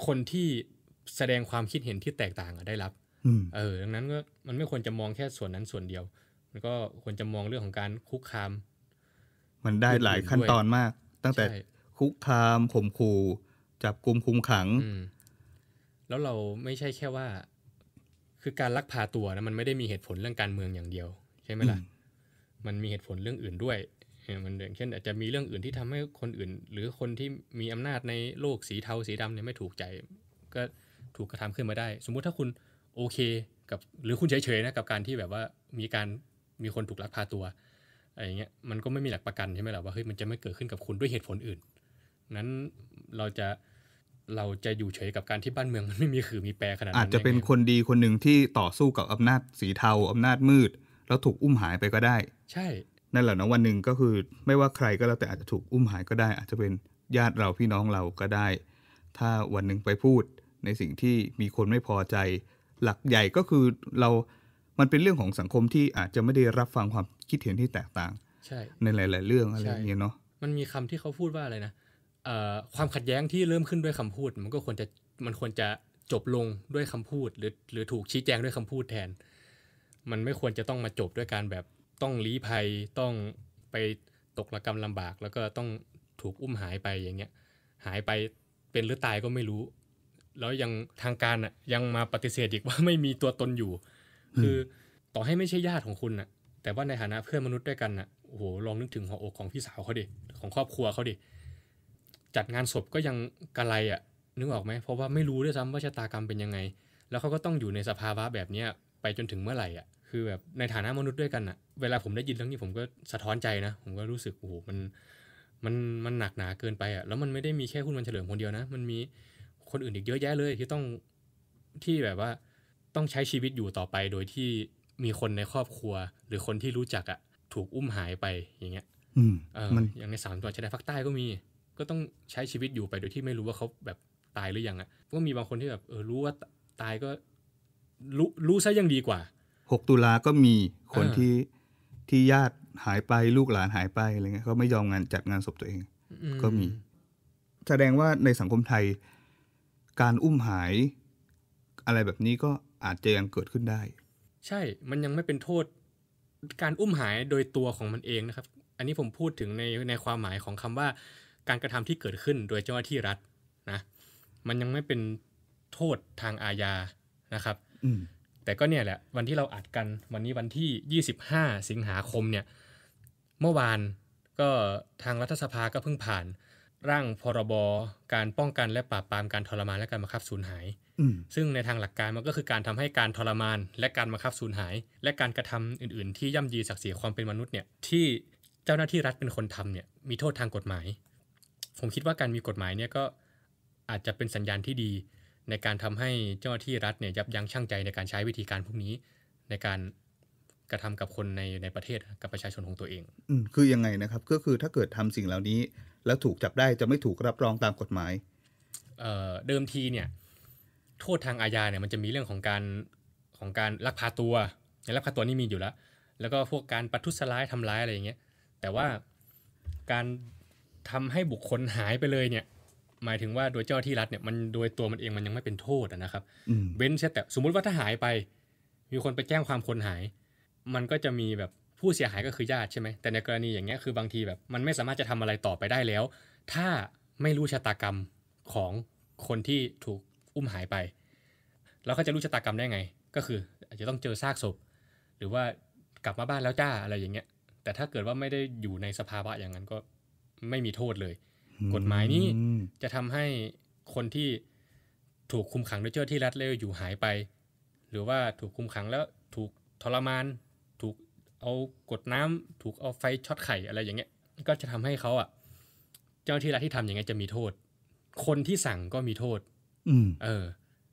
คนที่แสดงความคิดเห็นที่แตกต่างได้รับ เออ ดังนั้นก็มันไม่ควรจะมองแค่ส่วนนั้นส่วนเดียว มันก็ควรจะมองเรื่องของการคุกคาม มันได้หลายขั้นตอนมาก ตั้งแต่คุกคามข่มขู่ จับกลุ่มคุมขัง แล้วเราไม่ใช่แค่ว่า คือการลักพาตัวนะมันไม่ได้มีเหตุผลเรื่องการเมืองอย่างเดียว ใช่ไหมล่ะ มันมีเหตุผลเรื่องอื่นด้วยมันอย่างเช่นอาจจะมีเรื่องอื่นที่ทำให้คนอื่น หรือคนที่มีอำนาจในโลกสีเทาสีดำเนี่ยไม่ถูกใจก็ถูกกระทำขึ้นมาได้ สมมุติถ้าคุณโอเคกับหรือคุณเฉยๆนะกับการที่แบบว่ามีการมีคนถูกลักพาตัวอะไรเงี้ยมันก็ไม่มีหลักประกันใช่ไหมล่ะว่าเฮ้ยมันจะไม่เกิดขึ้นกับคุณด้วยเหตุผลอื่น นั้นเราจะเราจะอยู่เฉยกับการที่บ้านเมืองมันไม่มีขื่อมีแปรขนาดนั้นอาจจะเป็นคนดีคนหนึ่งที่ต่อสู้กับอำนาจสีเทา อำนาจมืดแล้วถูกอุ้มหายไปก็ได้ ใช่นั่นแหละนะวันหนึ่งก็คือไม่ว่าใครก็แล้วแต่อาจจะถูกอุ้มหายก็ได้ อาจจะเป็นญาติเราพี่น้องเราก็ได้ ถ้าวันหนึ่งไปพูด ในสิ่งที่มีคนไม่พอใจ หลักใหญ่ก็คือเรามันเป็นเรื่องของสังคมที่อาจจะไม่ได้รับฟังความคิดเห็นที่แตกต่างใในหลาย ๆ เรื่องอะไรอย่างเงี้ยเนาะมันมีคำที่เขาพูดว่าอะไรนะความขัดแย้งที่เริ่มขึ้นด้วยคำพูด มันก็ควรจะมันควรจะจบลงด้วยคำพูดหรือหรือถูกชี้แจงด้วยคำพูดแทน มันไม่ควรจะต้องมาจบด้วยการแบบต้องลี้ภัยต้องไปตกระกรรมลำบาก แล้วก็ต้องถูกอุ้มหายไปอย่างเงี้ย หายไปเป็นหรือตายก็ไม่รู้ แล้วยังทางการอ่ะยังมาปฏิเสธอีกว่าไม่มีตัวตนอยู่ คือต่อให้ไม่ใช่ญาติของคุณอ่ะแต่ว่าในฐานะเพื่อนมนุษย์ด้วยกันอ่ะโอ้โหลองนึกถึงหัวอกของพี่สาวเขาดิของครอบครัวเขาดิ จัดงานศพก็ยังกะไรอ่ะ นึกออกไหม เพราะว่าไม่รู้ด้วยซ้ำว่าชะตากรรมเป็นยังไง แล้วเขาก็ต้องอยู่ในสภาวะแบบเนี้ยไปจนถึงเมื่อไหร่อ่ะคือแบบในฐานะมนุษย์ด้วยกันอะเวลาผมได้ยินเรื่องนี้ผมก็สะท้อนใจนะ ผมก็รู้สึกโอ้โหมัน มันมันหนักหนาเกินไปอะ แล้วมันไม่ได้มีแค่คุณวันเฉลิมคนเดียวนะ มันมีคนอื่นอีกเยอะแยะเลย ที่ต้องที่แบบว่า ต้องใช้ชีวิตอยู่ต่อไป โดยที่มีคนในครอบครัว หรือคนที่รู้จักอะถูกอุ้มหายไปอย่างเงี้ยมันอย่างในสามจังหวัดชายแดนภาคใต้ก็มี ก็ต้องใช้ชีวิตอยู่ไป โดยที่ไม่รู้ว่าเขาแบบตายหรือยังอะก็มีบางคนที่แบบเออรู้ว่าตายก็ รู้รู้ซะยังดีกว่า6ตุลาก็มีคนที่ที่ญาติหายไปลูกหลานหายไปอะไรเงี้ยเขาไม่ยอมงานจัดงานศพตัวเอง ก็มี แสดงว่าในสังคมไทย การอุ้มหายอะไรแบบนี้ก็อาจจะยังเกิดขึ้นได้ ใช่มันยังไม่เป็นโทษการอุ้มหายโดยตัวของมันเองนะครับ อันนี้ผมพูดถึงในในความหมายของคำว่า การกระทำที่เกิดขึ้นโดยเจ้าหน้าที่รัฐนะ มันยังไม่เป็นโทษทางอาญานะครับแต่ก็เนี่ยแหละวันที่เราอัดกันวันนี้วันที่ 25 สิงหาคมเนี่ยเมื่อวานก็ทางรัฐสภาก็เพิ่งผ่าน ร่างพรบการป้องกันและปราบปรามการทรมานและการบังคับสูญหายซึ่งในทางหลักการมันก็คือการทำให้การทรมานและการบังคับสูญหาย และการกระทำอื่นๆที่ย่ำยีศักดิ์ศรีความเป็นมนุษย์เนี่ยที่เจ้าหน้าที่รัฐเป็นคนทำเนี่ยมีโทษทางกฎหมายผมคิดว่าการมีกฎหมายเนี่ยก็อาจจะเป็นสัญญาณที่ดีในการทำให้เจ้าหน้าที่รัฐเนี่ยยับยั้งชั่งใจในการใช้วิธีการพวกนี้ในการกระทำกับคนในในประเทศกับประชาชนของตัวเองอืคือยังไงนะครับก็คือถ้าเกิดทำสิ่งเหล่านี้แล้วถูกจับได้จะไม่ถูกรับรองตามกฎหมายเออเดิมทีเนี่ยโทษทางอาญาเนี่ยมันจะมีเรื่องของการของการลักพาตัวในลักพาตัวนี่มีอยู่แล้ว แล้วก็พวกการประทุษร้ายทำร้ายอะไรอย่างเงี้ยแต่ว่าการทำให้บุคคลหายไปเลยเนี่ยหมายถึงว่าโดยเจ้าที่รัฐเนี่ยมันโดยตัวมันเองมันยังไม่เป็นโทษนะครับ เว้นแต่สมมุติว่าถ้าหายไป มีคนไปแจ้งความคนหาย มันก็จะมีแบบผู้เสียหายก็คือญาติใช่ไหมแต่ในกรณีอย่างเงี้ยคือบางทีแบบมันไม่สามารถจะทำอะไรต่อไปได้แล้ว ถ้าไม่รู้ชะตากรรมของคนที่ถูกอุ้มหายไป แล้วก็จะรู้ชะตากรรมได้ไง ก็คืออาจจะต้องเจอซากศพ หรือว่ากลับมาบ้านแล้วจ้าอะไรอย่างเงี้ย แต่ถ้าเกิดว่าไม่ได้อยู่ในสภาวะอย่างนั้นก็ไม่มีโทษเลยกฎหมายนี้จะทำให้คนที่ถูกคุมขังโดยเจ้าที่รัฐเลวอยู่หายไป หรือว่าถูกคุมขังแล้ว ถูกทรมาน ถูกเอากดน้ำ ถูกเอาไฟช็อตไข่อะไรอย่างเงี้ย ก็จะทำให้เขาอ่ะเจ้าที่รัฐที่ทำอย่างเงี้ยจะมีโทษ คนที่สั่งก็มีโทษ อืเออ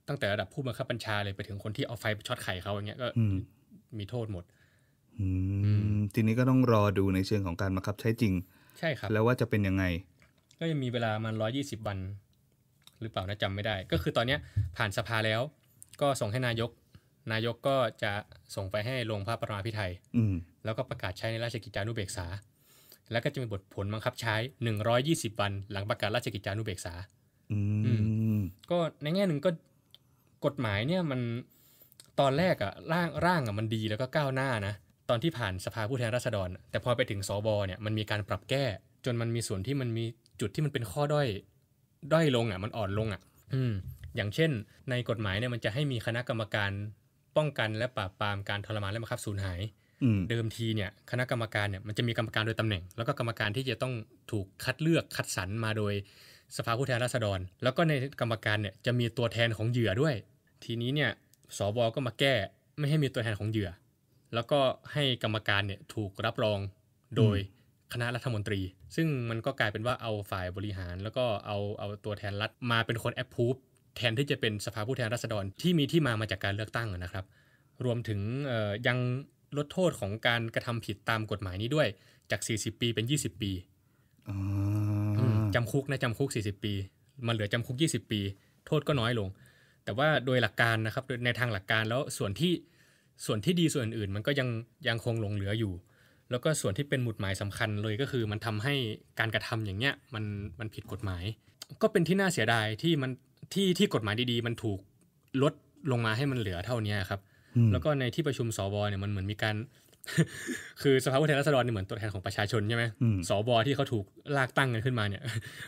ตั้งแต่ระดับผู้บังคับบัญชาเลยไปถึงคนที่เอาไฟช็อตไข่เขาอย่างเงี้ยก็มีโทษหมดทีนี้ก็ต้องรอดูในเชิงของการบังคับใช้จริง ใช่ครับ แล้วว่าจะเป็นยังไงก็จะมีเวลามันร้อยี่สิบวันหรือเปล่านะจำไม่ได้ ก็คือตอนนี้ผ่านสภาแล้ว ก็ส่งให้นายก นายกก็จะส่งไปให้ลงพระประมาพิไทยแล้วก็ประกาศใช้ในราชกิจจานุเบกษา แล้วก็จะมีบทผลบังคับใช้หนึ่งร้อยี่สิบวันหลังประกาศราชกิจจานุเบกษาก็ในแง่หนึ่งก็กฎหมายเนี่ยมันตอนแรกอะร่างร่างอะมันดีแล้วก็ก้าวหน้านะตอนที่ผ่านสภาผู้แทนราษฎร แต่พอไปถึงสอบอเนี่ยมันมีการปรับแก้จนมันมีส่วนที่มันมีจุดที่มันเป็นข้อด้อย ด้อยลง อ่ะ มันอ่อนลงอ่ะอืมอย่างเช่นในกฎหมายเนี่ยมันจะให้มีคณะกรรมการป้องกันและปราบปรามการทรมาน และบังคับสูญหาย เดิมทีเนี่ยคณะกรรมการเนี่ยมันจะมีกรรมการโดยตำแหน่ง แล้วก็กรรมการที่จะต้องถูกคัดเลือกคัดสรรมาโดยสภาผู้แทนราษฎร แล้วก็ในกรรมการเนี่ยจะมีตัวแทนของเหยื่อด้วย ทีนี้เนี่ยสวก็มาแก้ไม่ให้มีตัวแทนของเหยื่อ แล้วก็ให้กรรมการเนี่ยถูกรับรองโดยคณะรัฐมนตรีซึ่งมันก็กลายเป็นว่าเอาฝ่ายบริหารแล้วก็เอาเอาตัวแทนรัฐ มาเป็นคนแอปพูฟแทนที่จะเป็นสภาผู้แทนราษฎรที่มีที่มามาจากการเลือกตั้งนะครับ รวมถึงยังลดโทษของการกระทำผิดตามกฎหมายนี้ด้วยจาก 40 ปีเป็น 20 ปีจำคุกนะจำคุก 40 ปีมาเหลือจำคุก 20 ปี โทษก็น้อยลง แต่ว่าโดยหลักการนะครับในทางหลักการแล้วส่วนที่ส่วนที่ดีส่วนอื่นมันก็ยังยังคงหลงเหลืออยู่แล้วก็ส่วนที่เป็นหมุดหมายสำคัญเลยก็คือมันทำให้การกระทำอย่างเงี้ยมันมันผิดกฎหมาย ก็เป็นที่น่าเสียดาย ที่มันที่ที่กฎหมายดีๆ มันถูกลดลงมาให้มันเหลือเท่านี้ครับ แล้วก็ในที่ประชุมสวเนี่ยมันเหมือนมีการ คือสภาผู้แทนราษฎรเนี่ยเหมือนตัวแทนของประชาชนใช่ไหมสวที่เขาถูกลากตั้งกันขึ้นมาเนี่ย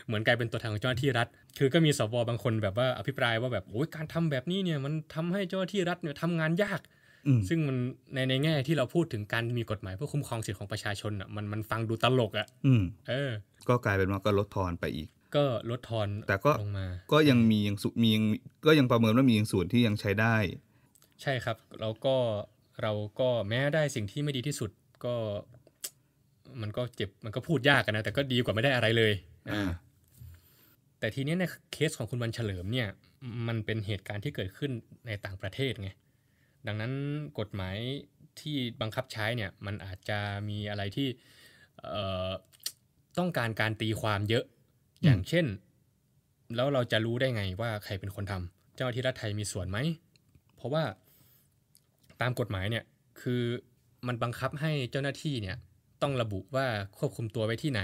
เหมือนกลายเป็นตัวแทนของเจ้าหน้าที่รัฐ คือก็มีสวบางคนแบบว่าอภิปรายว่าแบบโอ้ยการทำแบบนี้เนี่ยมันทำให้เจ้าหน้าที่รัฐเนี่ยทำงานยากซึ่งมันในในแง่ ที่เราพูดถึงการมีกฎหมาย เพื่อคุ้มครองสิทธิของประชาชนอ่ะมันมันฟังดูตลก อ่ะเออ ก็กลายเป็นว่าก็ลดทอนไปอีก ก็ลดทอนแต่ก็ลงมา ก็ยังมียังสุมียังก็ยังประเมินว่ามียังส่วนที่ยังใช้ได้ ใช่ครับเราก็เราก็แม้ได้สิ่งที่ไม่ดีที่สุด ก็ มันก็เจ็บมันก็พูดยากกันนะ แต่ก็ดีกว่าไม่ได้อะไรเลยแต่ทีนี้ในเคสของคุณวันเฉลิม เนี่ย มันเป็นเหตุการณ์ที่เกิดขึ้นในต่างประเทศไงดังนั้นกฎหมายที่บังคับใช้เนี่ยมันอาจจะมีอะไรที่ต้องการการตีความเยอะอย่างเช่น แล้วเราจะรู้ได้ไงว่าใครเป็นคนทำ เจ้าที่รัฐไทยมีส่วนไหม เพราะว่าตามกฎหมายเนี่ยคือมันบังคับให้เจ้าหน้าที่เนี่ยต้องระบุว่าควบคุมตัวไว้ที่ไหน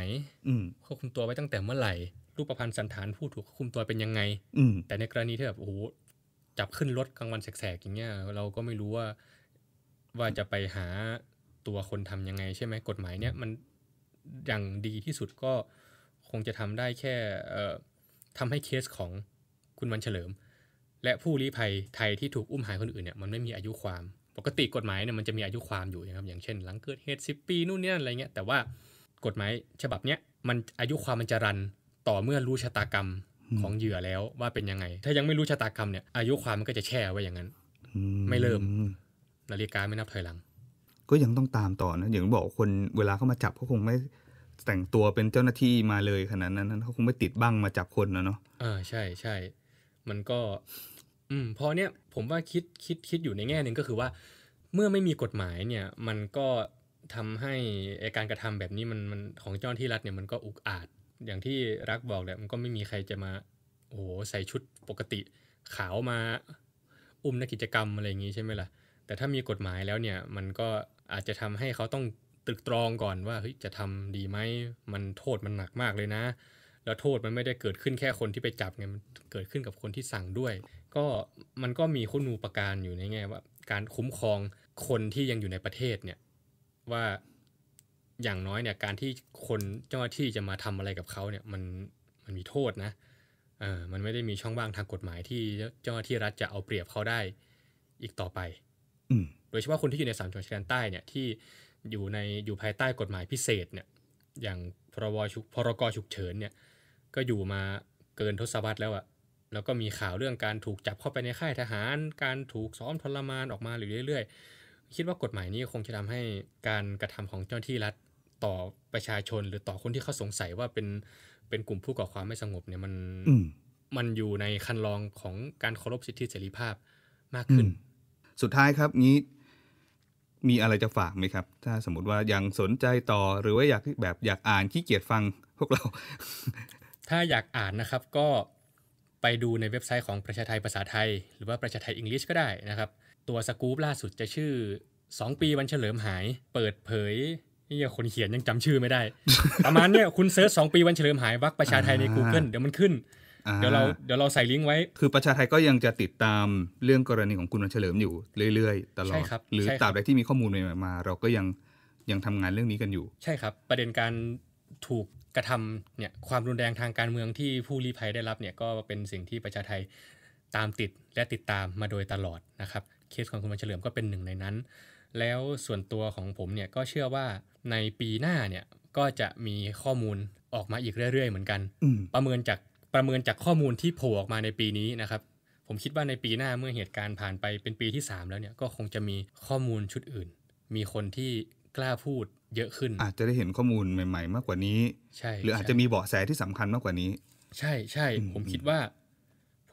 ควบคุมตัวไว้ตั้งแต่เมื่อไหร่ รูปประพันธ์สันฐานผู้ถูกควบคุมตัวเป็นยังไงแต่ในกรณีที่แบบโอ้โหจับขึ้นรถกลางวันแสกๆอย่างเงี้ยเราก็ไม่รู้ว่าว่าจะไปหาตัวคนทํำยังไง ใช่ไหม กฎหมายเนี้ยมันอย่างดีที่สุดก็คงจะทำได้แค่ทำให้เคสของคุณวันเฉลิม และผู้ลี้ภัยไทยที่ถูกอุ้มหายคนอื่นเนี่ยมันไม่มีอายุความ ปกติกฎหมายเนี่ยมันจะมีอายุความอยู่นะครับ อย่างเช่น หลังเกิดเหตุสิปีนู่นนี่อะไรเงี้ยแต่ว่ากฎหมายฉบับเนี้ยมันอายุความมันจะรันต่อเมื่อรู้ชะตากรรมของเหยื่อแล้วว่าเป็นยังไง ถ้ายังไม่รู้ชะตากรรมเนี่ยอายุความมันก็จะแช่ไว้อย่างนั้นไม่เริ่มนาฬิกาไม่นับถอยหลัง ก็ยังต้องตามต่อนะอย่างบอกคนเวลาเขามาจับเขาคงไม่แต่งตัวเป็นเจ้าหน้าที่มาเลยขนาดนั้นเขาคงไม่ติดบ้างมาจับคนนะเนาะอ่าใช่ใช่มันก็อืมพอเนี้ยผมว่าคิดคิดคิดอยู่ในแง่หนึ่งก็คือว่าเมื่อไม่มีกฎหมายเนี่ย มันก็ทำให้การกระทำแบบนี้มันมันของเจ้าหน้าที่รัฐเนี่ยมันก็อุกอาจอย่างที่รักบอกแหละมันก็ไม่มีใครจะมาโอ้โหใส่ชุดปกติ ขาวมาอุ้มนักกิจกรรมอะไรอย่างนี้ใช่ไหมล่ะแต่ถ้ามีกฎหมายแล้วเนี่ย มันก็อาจจะทำให้เขาต้องตรึกตรองก่อนว่าเฮ้ยจะทำดีไหมมันโทษมันหนักมากเลยนะแล้วโทษมันไม่ได้เกิดขึ้นแค่คนที่ไปจับไงมันเกิดขึ้นกับคนที่สั่งด้วย ก็มันก็มีคุณูปการอยู่ในแง่ว่า การคุ้มครองคนที่ยังอยู่ในประเทศเนี่ยว่าอย่างน้อยเนี่ยการที่คนเจ้าหน้าที่จะมาทำอะไรกับเขาเนี่ยมันมันมีโทษนะเออมันไม่ได้มีช่องว่างทางกฎหมายที่เจ้าหน้าที่รัฐจะเอาเปรียบเขาได้อีกต่อไปโดยเฉพาะคนที่อยู่ในสามจังหวัดชายแดนใต้เนี่ยที่อยู่ในอยู่ภายใต้กฎหมายพิเศษเนี่ย อย่างพรบชุกพรกฉุกเฉินเนี่ย ก็อยู่มาเกินทศวรรษแล้วอะแล้วก็มีข่าวเรื่องการถูกจับเข้าไปในค่ายทหาร การถูกซ้อมทรมานออกมาหรือเรื่อย ๆ คิดว่ากฎหมายนี้คงจะทำให้การกระทำของเจ้าหน้าที่รัฐต่อประชาชนหรือต่อคนที่เขาสงสัยว่าเป็นเป็นกลุ่มผู้ก่อความไม่สงบเนี่ยมันมันอยู่ในคันลองของการเคารพสิทธิเสรีภาพมากขึ้น สุดท้ายครับนี้มีอะไรจะฝากไหมครับ ถ้าสมมติว่ายังสนใจต่อหรือว่าอยากแบบอยากอ่านขี้เกียจฟังพวกเรา ถ้าอยากอ่านนะครับ ก็ไปดูในเว็บไซต์ของประชาไทยภาษาไทยหรือว่าประชาไทยอังกฤษก็ได้นะครับ ตัวสกู๊ปล่าสุดจะชื่อ2ปีวันเฉลิมหาย เปิดเผยนี่คนเขียนยังจำชื่อไม่ได้ ประมาณเนี้ยคุณเซิร์ชสองปีวันเฉลิมหายวักประชาไทยใน Google เดี๋ยวมันขึ้น เดี๋ยวเราเดี๋ยวเราใส่ลิงก์ไว้ คือประชาไทยก็ยังจะติดตามเรื่องกรณีของคุณวันเฉลิมอยู่เรื่อยๆ ตลอด หรือตราบใดที่มีข้อมูลใหม่มา เราก็ยังยังทำงานเรื่องนี้กันอยู่ ใช่ครับ ประเด็นการถูกกระทำเนี่ยความรุนแรงทางการเมืองที่ผู้รีภัยได้รับเนี่ยก็เป็นสิ่งที่ประชาไทยตามติดและติดตามมาโดยตลอดนะครับเคสของคุณวันเฉลิมก็เป็นหนึ่งในนั้นแล้วส่วนตัวของผมเนี่ยก็เชื่อว่าในปีหน้าเนี่ยก็จะมีข้อมูลออกมาอีกเรื่อยๆเหมือนกันประเมินจากประเมินจากข้อมูลที่โผล่ออกมาในปีนี้นะครับผมคิดว่าในปีหน้าเมื่อเหตุการณ์ผ่านไปเป็นปีที่ 3 แล้วเนี่ยก็คงจะมีข้อมูลชุดอื่น มีคนที่กล้าพูดเยอะขึ้น อาจจะได้เห็นข้อมูลใหม่ ๆมากกว่านี้ใช่หรืออาจจะมีเบาะแสที่สำคัญมากกว่านี้ ใช่ใช่ผมคิดว่า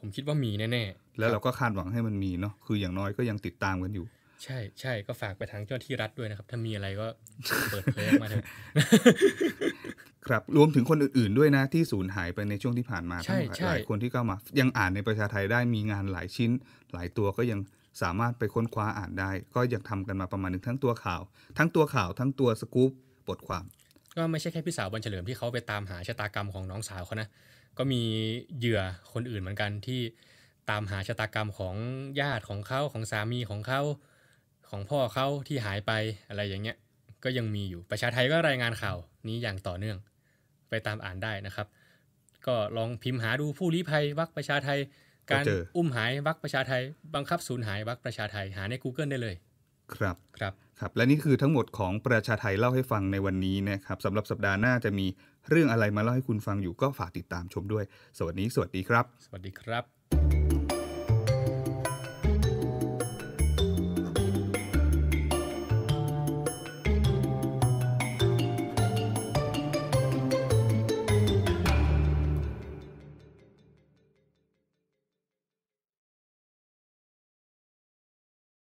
ผมคิดว่ามีแน่ๆแล้วเราก็คาดหวังให้มันมีเนาะคืออย่างน้อยก็ยังติดตามกันอยู่ใช่ใช่ก็ฝากไปทางเจ้าที่รัฐด้วยนะครับ ถ้ามีอะไรก็เปิดเผยมาเถอะครับรวมถึงคนอื่นๆ ด้วยนะที่สูญหายไปในช่วงที่ผ่านมาทั้งหลายคนที่เข้ามายังอ่านในประชาไทยได้มีงานหลายชิ้น หลายตัวก็ยังสามารถไปค้นคว้าอ่านได้ ก็ยังทำกันมาประมาณนึงทั้งตัวข่าวทั้งตัวข่าวทั้งตัวสกู๊ปบทความ ก็ไม่ใช่แค่พี่สาวบันเฉลิมที่เขาไปตามหาชะตากรรมของน้องสาวเขานะก็มีเหยื่อคนอื่นเหมือนกันที่ ตามหาชะตากรรมของญาติของเขาของสามีของเขาของพ่อเขาที่หายไปอะไรอย่างเงี้ย ก็ยังมีอยู่ ประชาไทยก็รายงานข่าวนี้อย่างต่อเนื่อง ไปตามอ่านได้นะครับ ก็ลองพิมพ์หาดูผู้ลี้ภัยวักประชาไทย การอุ้มหายวักประชาไทย บังคับสูญหายวักประชาไทยหาใน Google ได้เลย ครับ ครับ ครับ และนี่คือทั้งหมดของประชาไทยเล่าให้ฟังในวันนี้นะครับสำหรับสัปดาห์หน้าจะมีเรื่องอะไรมาเล่าให้คุณฟังอยู่ก็ฝากติดตามชมด้วย สวัสดี สวัสดีครับ สวัสดีครับ